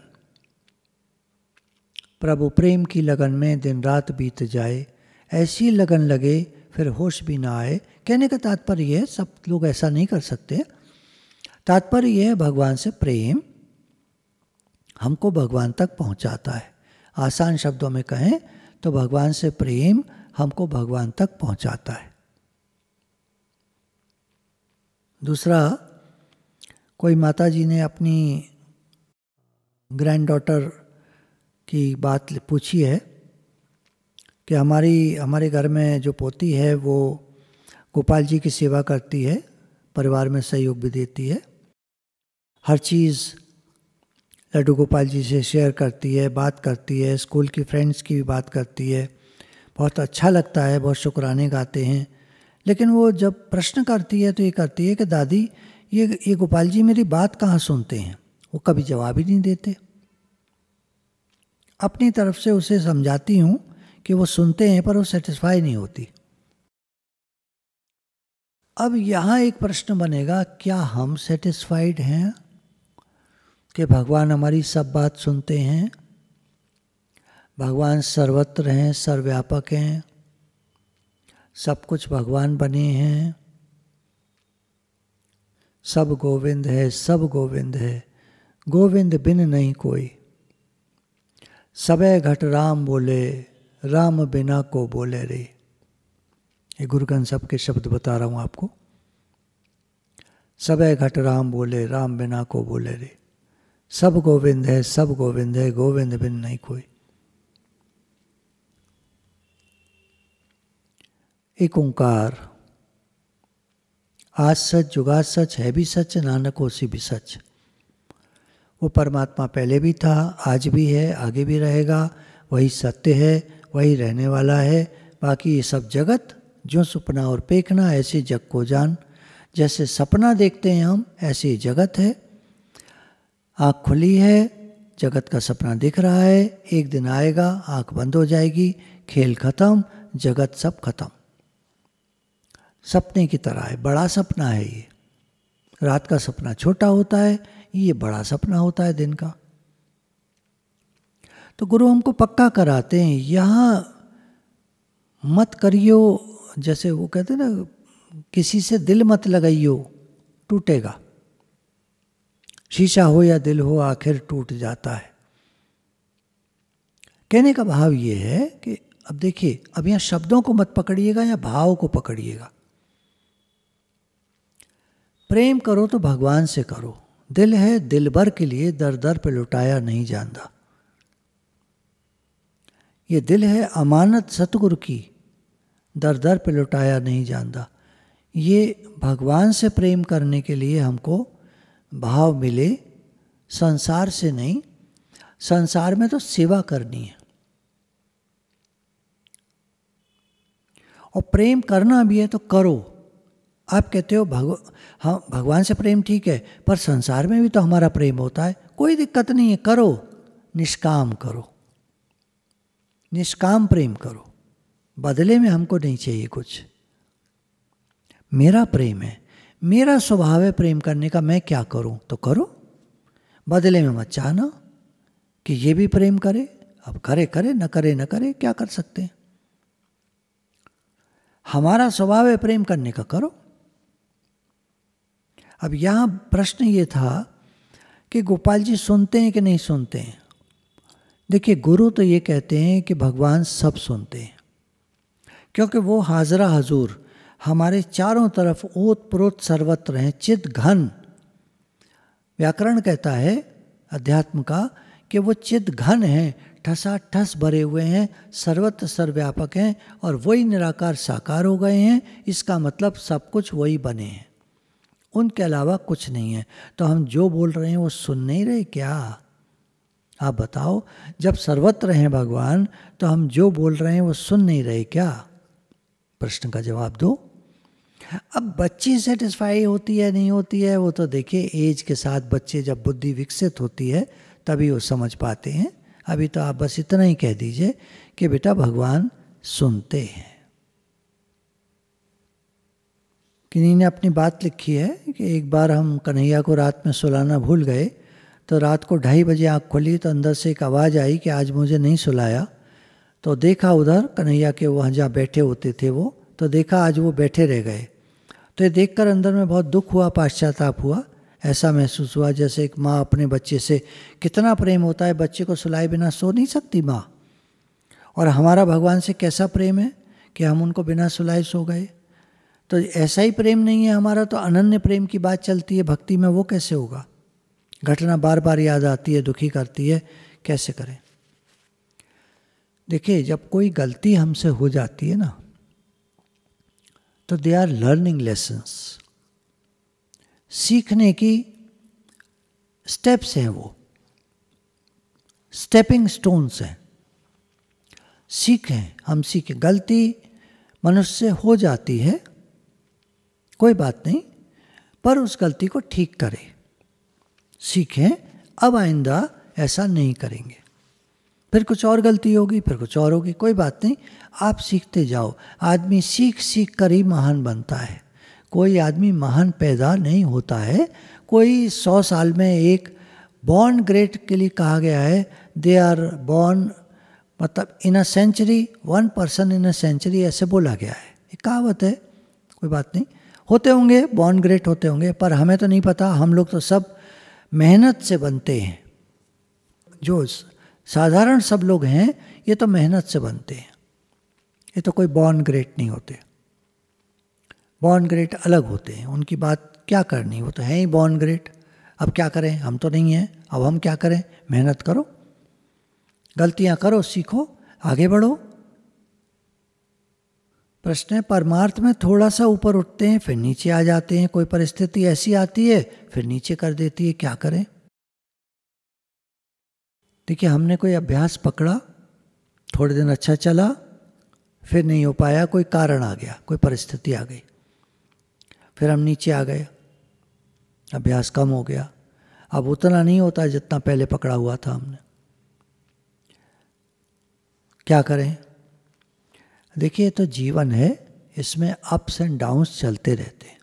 प्रभु प्रेम की लगन में दिन रात बीत जाए ऐसी लगन लगे फिर होश भी ना आए कहने का तात्पर्य यह सब लोग ऐसा नहीं कर सकते तात्पर्य यह भगवान से प्रेम हमको भगवान तक पहुंचाता है आसान शब्दों में कहें तो भगवान से प्रेम हमको भगवान तक पहुंचाता है दूसरा कोई माता जी ने अपनी ग्रैंड डॉटर की बात पूछी है कि हमारी हमारे घर में जो पोती है वो गोपाल जी की सेवा करती है परिवार में सहयोग भी देती है हर चीज़ लड्डू गोपाल जी से शेयर करती है बात करती है स्कूल की फ्रेंड्स की भी बात करती है बहुत अच्छा लगता है बहुत शुक्राने गाते हैं लेकिन वो जब प्रश्न करती है तो ये करती है कि दादी ये ये गोपाल जी मेरी बात कहाँ सुनते हैं वो कभी जवाब ही नहीं देते अपनी तरफ से उसे समझाती हूँ कि वो सुनते हैं पर वो सेटिस्फाई नहीं होती अब यहाँ एक प्रश्न बनेगा क्या हम सेटिस्फाइड हैं कि भगवान हमारी सब बात सुनते हैं भगवान सर्वत्र हैं सर्वव्यापक हैं सब कुछ भगवान बने हैं सब गोविंद है सब गोविंद है गोविंद बिन नहीं कोई सबे घट राम बोले राम बिना को बोले रे ये गुरुगन साहब के शब्द बता रहा हूँ आपको सबे घट राम बोले राम बिना को बोले रे सब गोविंद है सब गोविंद है गोविंद बिन नहीं कोई एक ओंकार आज सच जुगा सच है भी सच नानक ओसी भी सच वो परमात्मा पहले भी था आज भी है आगे भी रहेगा वही सत्य है वही रहने वाला है बाकी ये सब जगत जो सपना और पेखना ऐसे जग को जान जैसे सपना देखते हैं हम ऐसी जगत है आँख खुली है जगत का सपना दिख रहा है एक दिन आएगा आँख बंद हो जाएगी खेल खत्म जगत सब खत्म सपने की तरह है बड़ा सपना है ये रात का सपना छोटा होता है ये बड़ा सपना होता है दिन का तो गुरु हमको पक्का कराते हैं यहाँ मत करियो जैसे वो कहते हैं ना किसी से दिल मत लगाइयो टूटेगा शीशा हो या दिल हो आखिर टूट जाता है कहने का भाव ये है कि अब देखिए अब यहाँ शब्दों को मत पकड़िएगा या भाव को पकड़िएगा प्रेम करो तो भगवान से करो दिल है दिल भर के लिए दर दर पे लुटाया नहीं जानता ये दिल है अमानत सतगुरु की दर दर पे लुटाया नहीं जानता ये भगवान से प्रेम करने के लिए हमको भाव मिले संसार से नहीं संसार में तो सेवा करनी है और प्रेम करना भी है तो करो आप कहते हो भगव हाँ भगवान से प्रेम ठीक है पर संसार में भी तो हमारा प्रेम होता है कोई दिक्कत नहीं है करो निष्काम करो निष्काम प्रेम करो बदले में हमको नहीं चाहिए कुछ मेरा प्रेम है मेरा स्वभाव है प्रेम करने का मैं क्या करूं तो करो बदले में मत चाहना कि ये भी प्रेम करे अब करे करे न करे न करे क्या कर सकते हैं हमारा स्वभाव है प्रेम करने का करो अब यहां प्रश्न ये था कि गोपाल जी सुनते हैं कि नहीं सुनते हैं देखिए गुरु तो ये कहते हैं कि भगवान सब सुनते हैं क्योंकि वो हाजरा हजूर हमारे चारों तरफ ओत प्रोत सर्वत्र हैं चित घन व्याकरण कहता है अध्यात्म का कि वो चित घन हैं ठसा ठस भरे हुए हैं सर्वत्र सर्वव्यापक हैं और वही निराकार साकार हो गए हैं इसका मतलब सब कुछ वही बने हैं उनके अलावा कुछ नहीं है तो हम जो बोल रहे हैं वो सुन नहीं रहे क्या आप बताओ जब सर्वत्र हैं भगवान तो हम जो बोल रहे हैं वो सुन नहीं रहे क्या प्रश्न का जवाब दो अब बच्ची सेटिस्फाई होती है नहीं होती है वो तो देखिए एज के साथ बच्चे जब बुद्धि विकसित होती है तभी वो समझ पाते हैं अभी तो आप बस इतना ही कह दीजिए कि बेटा भगवान सुनते हैं किन्हीं ने अपनी बात लिखी है कि एक बार हम कन्हैया को रात में सुलाना भूल गए तो रात को ढाई बजे आँख खुली तो अंदर से एक आवाज़ आई कि आज मुझे नहीं सुलाया तो देखा उधर कन्हैया के वहाँ जहाँ बैठे होते थे वो तो देखा आज वो बैठे रह गए तो ये देखकर अंदर में बहुत दुख हुआ पाश्चाताप हुआ ऐसा महसूस हुआ जैसे एक माँ अपने बच्चे से कितना प्रेम होता है बच्चे को सुलाए बिना सो नहीं सकती माँ और हमारा भगवान से कैसा प्रेम है कि हम उनको बिना सुलाए सो गए तो ऐसा ही प्रेम नहीं है हमारा तो अनन्य प्रेम की बात चलती है भक्ति में वो कैसे होगा घटना बार बार याद आती है दुखी करती है कैसे करें देखिए जब कोई गलती हमसे हो जाती है ना तो दे आर लर्निंग लेसन्स सीखने की स्टेप्स हैं वो स्टेपिंग स्टोन्स हैं सीखें हम सीखें गलती मनुष्य से हो जाती है कोई बात नहीं पर उस गलती को ठीक करें सीखें अब आइंदा ऐसा नहीं करेंगे फिर कुछ और गलती होगी फिर कुछ और होगी कोई बात नहीं आप सीखते जाओ आदमी सीख सीख कर ही महान बनता है कोई आदमी महान पैदा नहीं होता है कोई सौ साल में एक बॉर्न ग्रेट के लिए कहा गया है दे आर बॉर्न मतलब in a century one person in a century ऐसे बोला गया है ये कहावत है कोई बात नहीं होते होंगे बॉर्न ग्रेट होते होंगे पर हमें तो नहीं पता हम लोग तो सब मेहनत से बनते हैं जो साधारण सब लोग हैं ये तो मेहनत से बनते हैं ये तो कोई बॉर्न ग्रेट नहीं होते बॉर्न ग्रेट अलग होते हैं उनकी बात क्या करनी वो तो है ही बॉर्न ग्रेट अब क्या करें हम तो नहीं हैं अब हम क्या करें मेहनत करो गलतियां करो सीखो आगे बढ़ो प्रश्न है परमार्थ में थोड़ा सा ऊपर उठते हैं फिर नीचे आ जाते हैं कोई परिस्थिति ऐसी आती है फिर नीचे कर देती है क्या करें देखिए हमने कोई अभ्यास पकड़ा थोड़े दिन अच्छा चला फिर नहीं हो पाया कोई कारण आ गया कोई परिस्थिति आ गई फिर हम नीचे आ गए अभ्यास कम हो गया अब उतना नहीं होता जितना पहले पकड़ा हुआ था हमने क्या करें देखिए तो जीवन है इसमें अप्स एंड डाउन्स चलते रहते हैं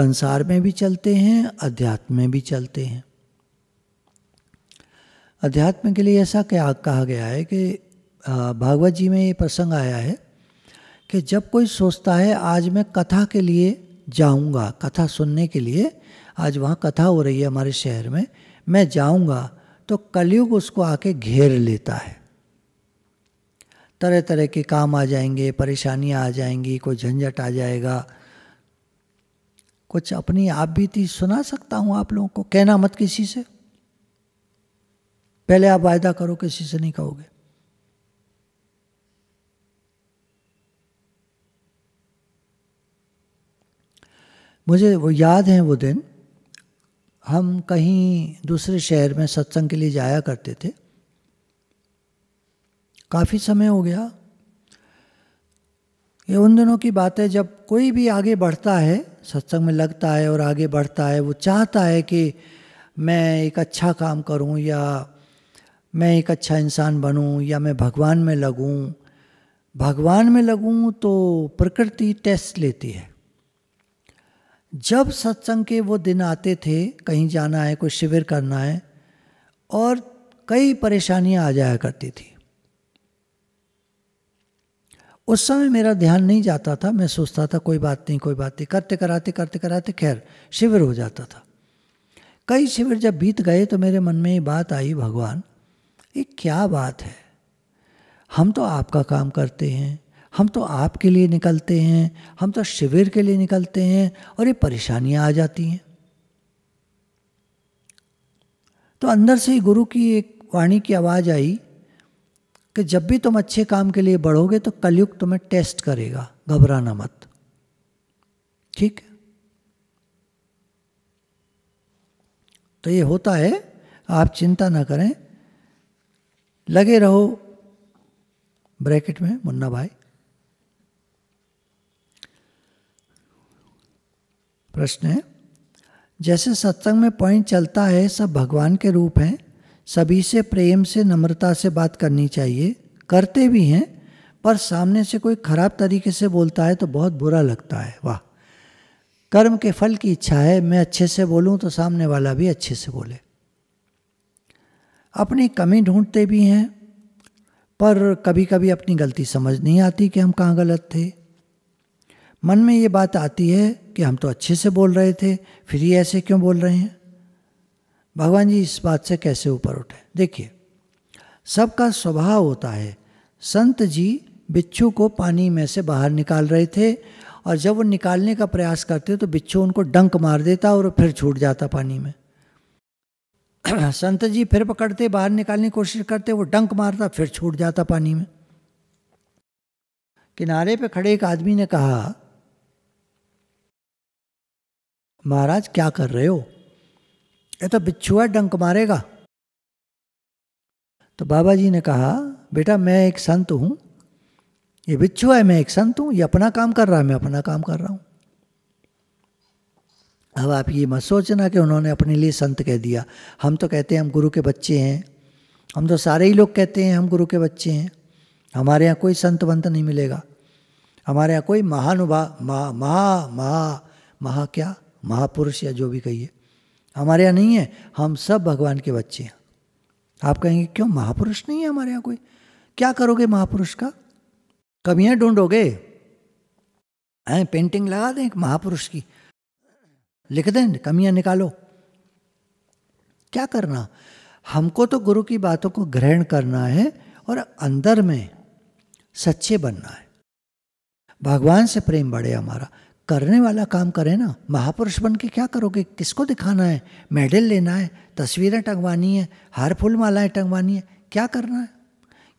संसार में भी चलते हैं अध्यात्म में भी चलते हैं अध्यात्म के लिए ऐसा क्या कहा गया है कि भागवत जी में ये प्रसंग आया है कि जब कोई सोचता है आज मैं कथा के लिए जाऊंगा कथा सुनने के लिए आज वहाँ कथा हो रही है हमारे शहर में मैं जाऊंगा तो कलयुग उसको आके घेर लेता है तरह तरह के काम आ जाएंगे परेशानियाँ आ जाएंगी कोई झंझट आ जाएगा कुछ अपनी आप बीती सुना सकता हूँ आप लोगों को कहना मत किसी से पहले आप वायदा करो किसी से नहीं कहोगे मुझे वो याद है वो दिन हम कहीं दूसरे शहर में सत्संग के लिए जाया करते थे काफ़ी समय हो गया ये उन दिनों की बात है जब कोई भी आगे बढ़ता है सत्संग में लगता है और आगे बढ़ता है वो चाहता है कि मैं एक अच्छा काम करूं या मैं एक अच्छा इंसान बनूं या मैं भगवान में लगूं भगवान में लगूं तो प्रकृति टेस्ट लेती है जब सत्संग के वो दिन आते थे कहीं जाना है कोई शिविर करना है और कई परेशानियां आ जाया करती थी उस समय मेरा ध्यान नहीं जाता था मैं सोचता था कोई बात नहीं कोई बात नहीं करते कराते करते कराते खैर शिविर हो जाता था कई शिविर जब बीत गए तो मेरे मन में ये बात आई भगवान ये क्या बात है हम तो आपका काम करते हैं हम तो आपके लिए निकलते हैं हम तो शिविर के लिए निकलते हैं और ये परेशानियां आ जाती हैं तो अंदर से ही गुरु की एक वाणी की आवाज़ आई कि जब भी तुम अच्छे काम के लिए बढ़ोगे तो कलयुग तुम्हें टेस्ट करेगा घबराना मत ठीक है तो ये होता है आप चिंता ना करें लगे रहो ब्रैकेट में मुन्ना भाई प्रश्न है जैसे सत्संग में पॉइंट चलता है सब भगवान के रूप हैं सभी से प्रेम से नम्रता से बात करनी चाहिए करते भी हैं पर सामने से कोई खराब तरीके से बोलता है तो बहुत बुरा लगता है वाह कर्म के फल की इच्छा है मैं अच्छे से बोलूं तो सामने वाला भी अच्छे से बोले अपनी कमी ढूंढते भी हैं पर कभी कभी अपनी गलती समझ नहीं आती कि हम कहाँ गलत थे मन में ये बात आती है कि हम तो अच्छे से बोल रहे थे फिर ये ऐसे क्यों बोल रहे हैं भगवान जी इस बात से कैसे ऊपर उठे देखिए सबका स्वभाव होता है संत जी बिच्छू को पानी में से बाहर निकाल रहे थे और जब वो निकालने का प्रयास करते तो बिच्छू उनको डंक मार देता और फिर छूट जाता पानी में संत जी फिर पकड़ते बाहर निकालने की कोशिश करते वो डंक मारता फिर छूट जाता पानी में किनारे पे खड़े एक आदमी ने कहा महाराज क्या कर रहे हो ये तो बिच्छू है डंक मारेगा तो बाबा जी ने कहा बेटा मैं एक संत हूँ ये बिच्छू है मैं एक संत हूँ ये अपना काम कर रहा है मैं अपना काम कर रहा हूँ अब आप ये मत सोचना कि उन्होंने अपने लिए संत कह दिया हम तो कहते हैं हम गुरु के बच्चे हैं हम तो सारे ही लोग कहते हैं हम गुरु के बच्चे हैं हमारे यहाँ कोई संत वंत नहीं मिलेगा हमारे यहाँ कोई महानुभाव महा महा महा महा क्या महापुरुष या जो भी कहिए हमारे यहाँ नहीं है हम सब भगवान के बच्चे हैं आप कहेंगे क्यों महापुरुष नहीं है हमारे यहाँ कोई क्या करोगे महापुरुष का कमियाँ ढूंढोगे हैं पेंटिंग लगा दें महापुरुष की लिख दें कमियां निकालो क्या करना हमको तो गुरु की बातों को ग्रहण करना है और अंदर में सच्चे बनना है भगवान से प्रेम बढ़े हमारा करने वाला काम करें ना महापुरुष बन के क्या करोगे किसको दिखाना है मेडल लेना है तस्वीरें टंगवानी है हार फूल मालाएं टंगवानी है क्या करना है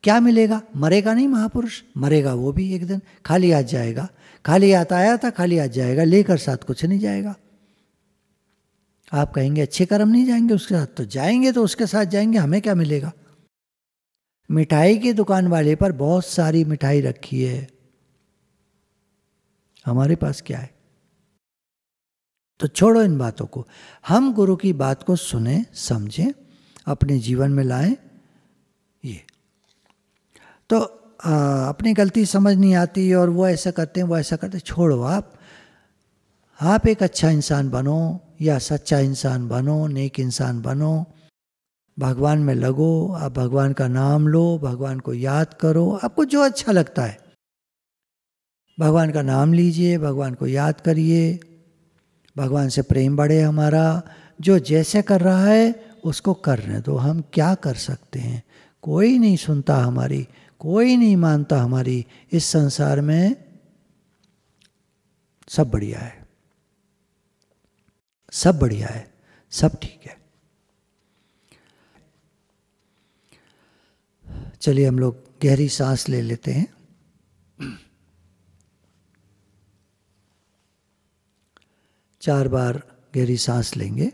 क्या मिलेगा मरेगा नहीं महापुरुष मरेगा वो भी एक दिन खाली आ जाएगा खाली आता आया था खाली आ जाएगा लेकर साथ कुछ नहीं जाएगा आप कहेंगे अच्छे कर्म नहीं जाएंगे उसके साथ तो जाएंगे तो उसके साथ जाएंगे हमें क्या मिलेगा मिठाई की दुकान वाले पर बहुत सारी मिठाई रखी है हमारे पास क्या है तो छोड़ो इन बातों को हम गुरु की बात को सुने समझें अपने जीवन में लाएं ये तो आ, अपनी गलती समझ नहीं आती और वो ऐसा करते हैं वो ऐसा करते छोड़ो आप आप एक अच्छा इंसान बनो या सच्चा इंसान बनो नेक इंसान बनो भगवान में लगो आप भगवान का नाम लो भगवान को याद करो आपको जो अच्छा लगता है भगवान का नाम लीजिए भगवान को याद करिए भगवान से प्रेम बढ़े हमारा जो जैसे कर रहा है उसको करने दो हम क्या कर सकते हैं कोई नहीं सुनता हमारी कोई नहीं मानता हमारी इस संसार में सब बढ़िया है सब बढ़िया है सब ठीक है चलिए हम लोग गहरी सांस ले लेते हैं चार बार गहरी सांस लेंगे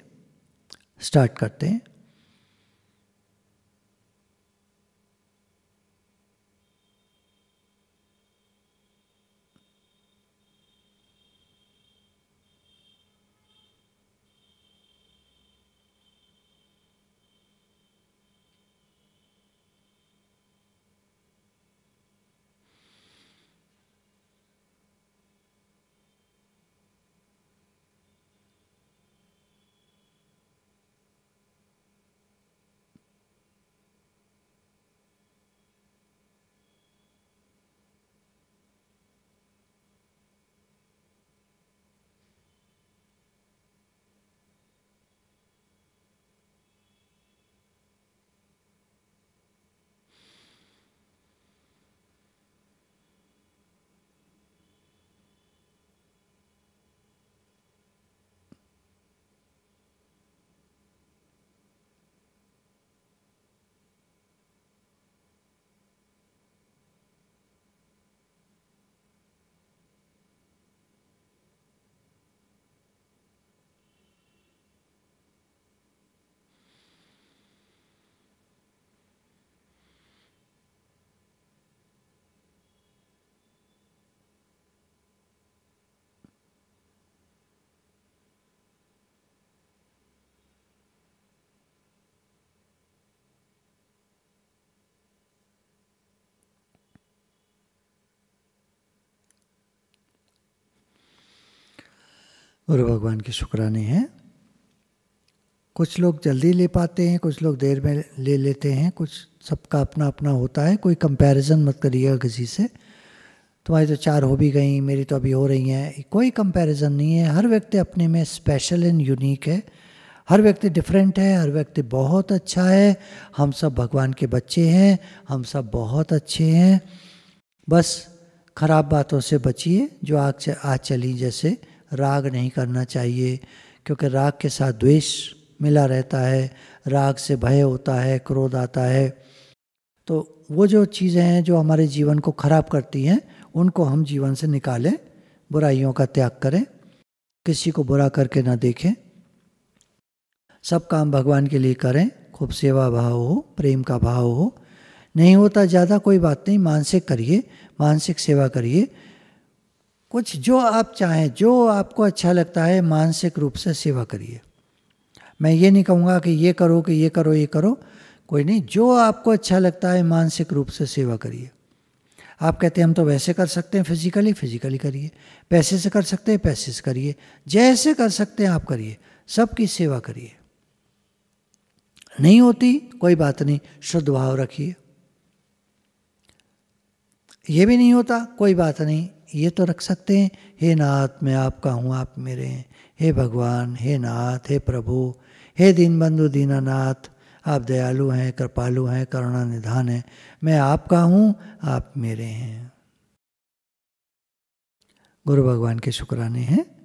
स्टार्ट करते हैं और भगवान की शुक्राने हैं कुछ लोग जल्दी ले पाते हैं कुछ लोग देर में ले लेते हैं कुछ सबका अपना अपना होता है कोई कंपैरिजन मत करिएगा किसी से तुम्हारी तो चार हो भी गई मेरी तो अभी हो रही हैं कोई कंपैरिजन नहीं है हर व्यक्ति अपने में स्पेशल एंड यूनिक है हर व्यक्ति डिफरेंट है हर व्यक्ति बहुत अच्छा है हम सब भगवान के बच्चे हैं हम सब बहुत अच्छे हैं बस खराब बातों से बचिए जो आज आज चली जैसे राग नहीं करना चाहिए क्योंकि राग के साथ द्वेष मिला रहता है राग से भय होता है क्रोध आता है तो वो जो चीज़ें हैं जो हमारे जीवन को खराब करती हैं उनको हम जीवन से निकालें बुराइयों का त्याग करें किसी को बुरा करके ना देखें सब काम भगवान के लिए करें खूब सेवा भाव हो प्रेम का भाव हो नहीं होता ज़्यादा कोई बात नहीं मानसिक करिए मानसिक सेवा करिए कुछ जो आप चाहें जो आपको अच्छा लगता है मानसिक रूप से सेवा करिए मैं ये नहीं कहूँगा कि ये करो कि ये करो ये करो कोई नहीं जो आपको अच्छा लगता है मानसिक रूप से सेवा करिए आप कहते हैं हम तो वैसे कर सकते हैं फिजिकली फिजिकली करिए पैसे से कर सकते हैं पैसे से करिए जैसे कर सकते हैं आप करिए सबकी सेवा करिए नहीं होती कोई बात नहीं शुद्ध भाव रखिए ये भी नहीं होता कोई बात नहीं ये तो रख सकते हैं हे नाथ मैं आपका हूँ आप मेरे हैं हे भगवान हे नाथ हे प्रभु हे दीनबंधु दीनानाथ आप दयालु हैं कृपालु हैं करुणा निधान हैं मैं आपका हूँ आप मेरे हैं गुरु भगवान के शुक्राने हैं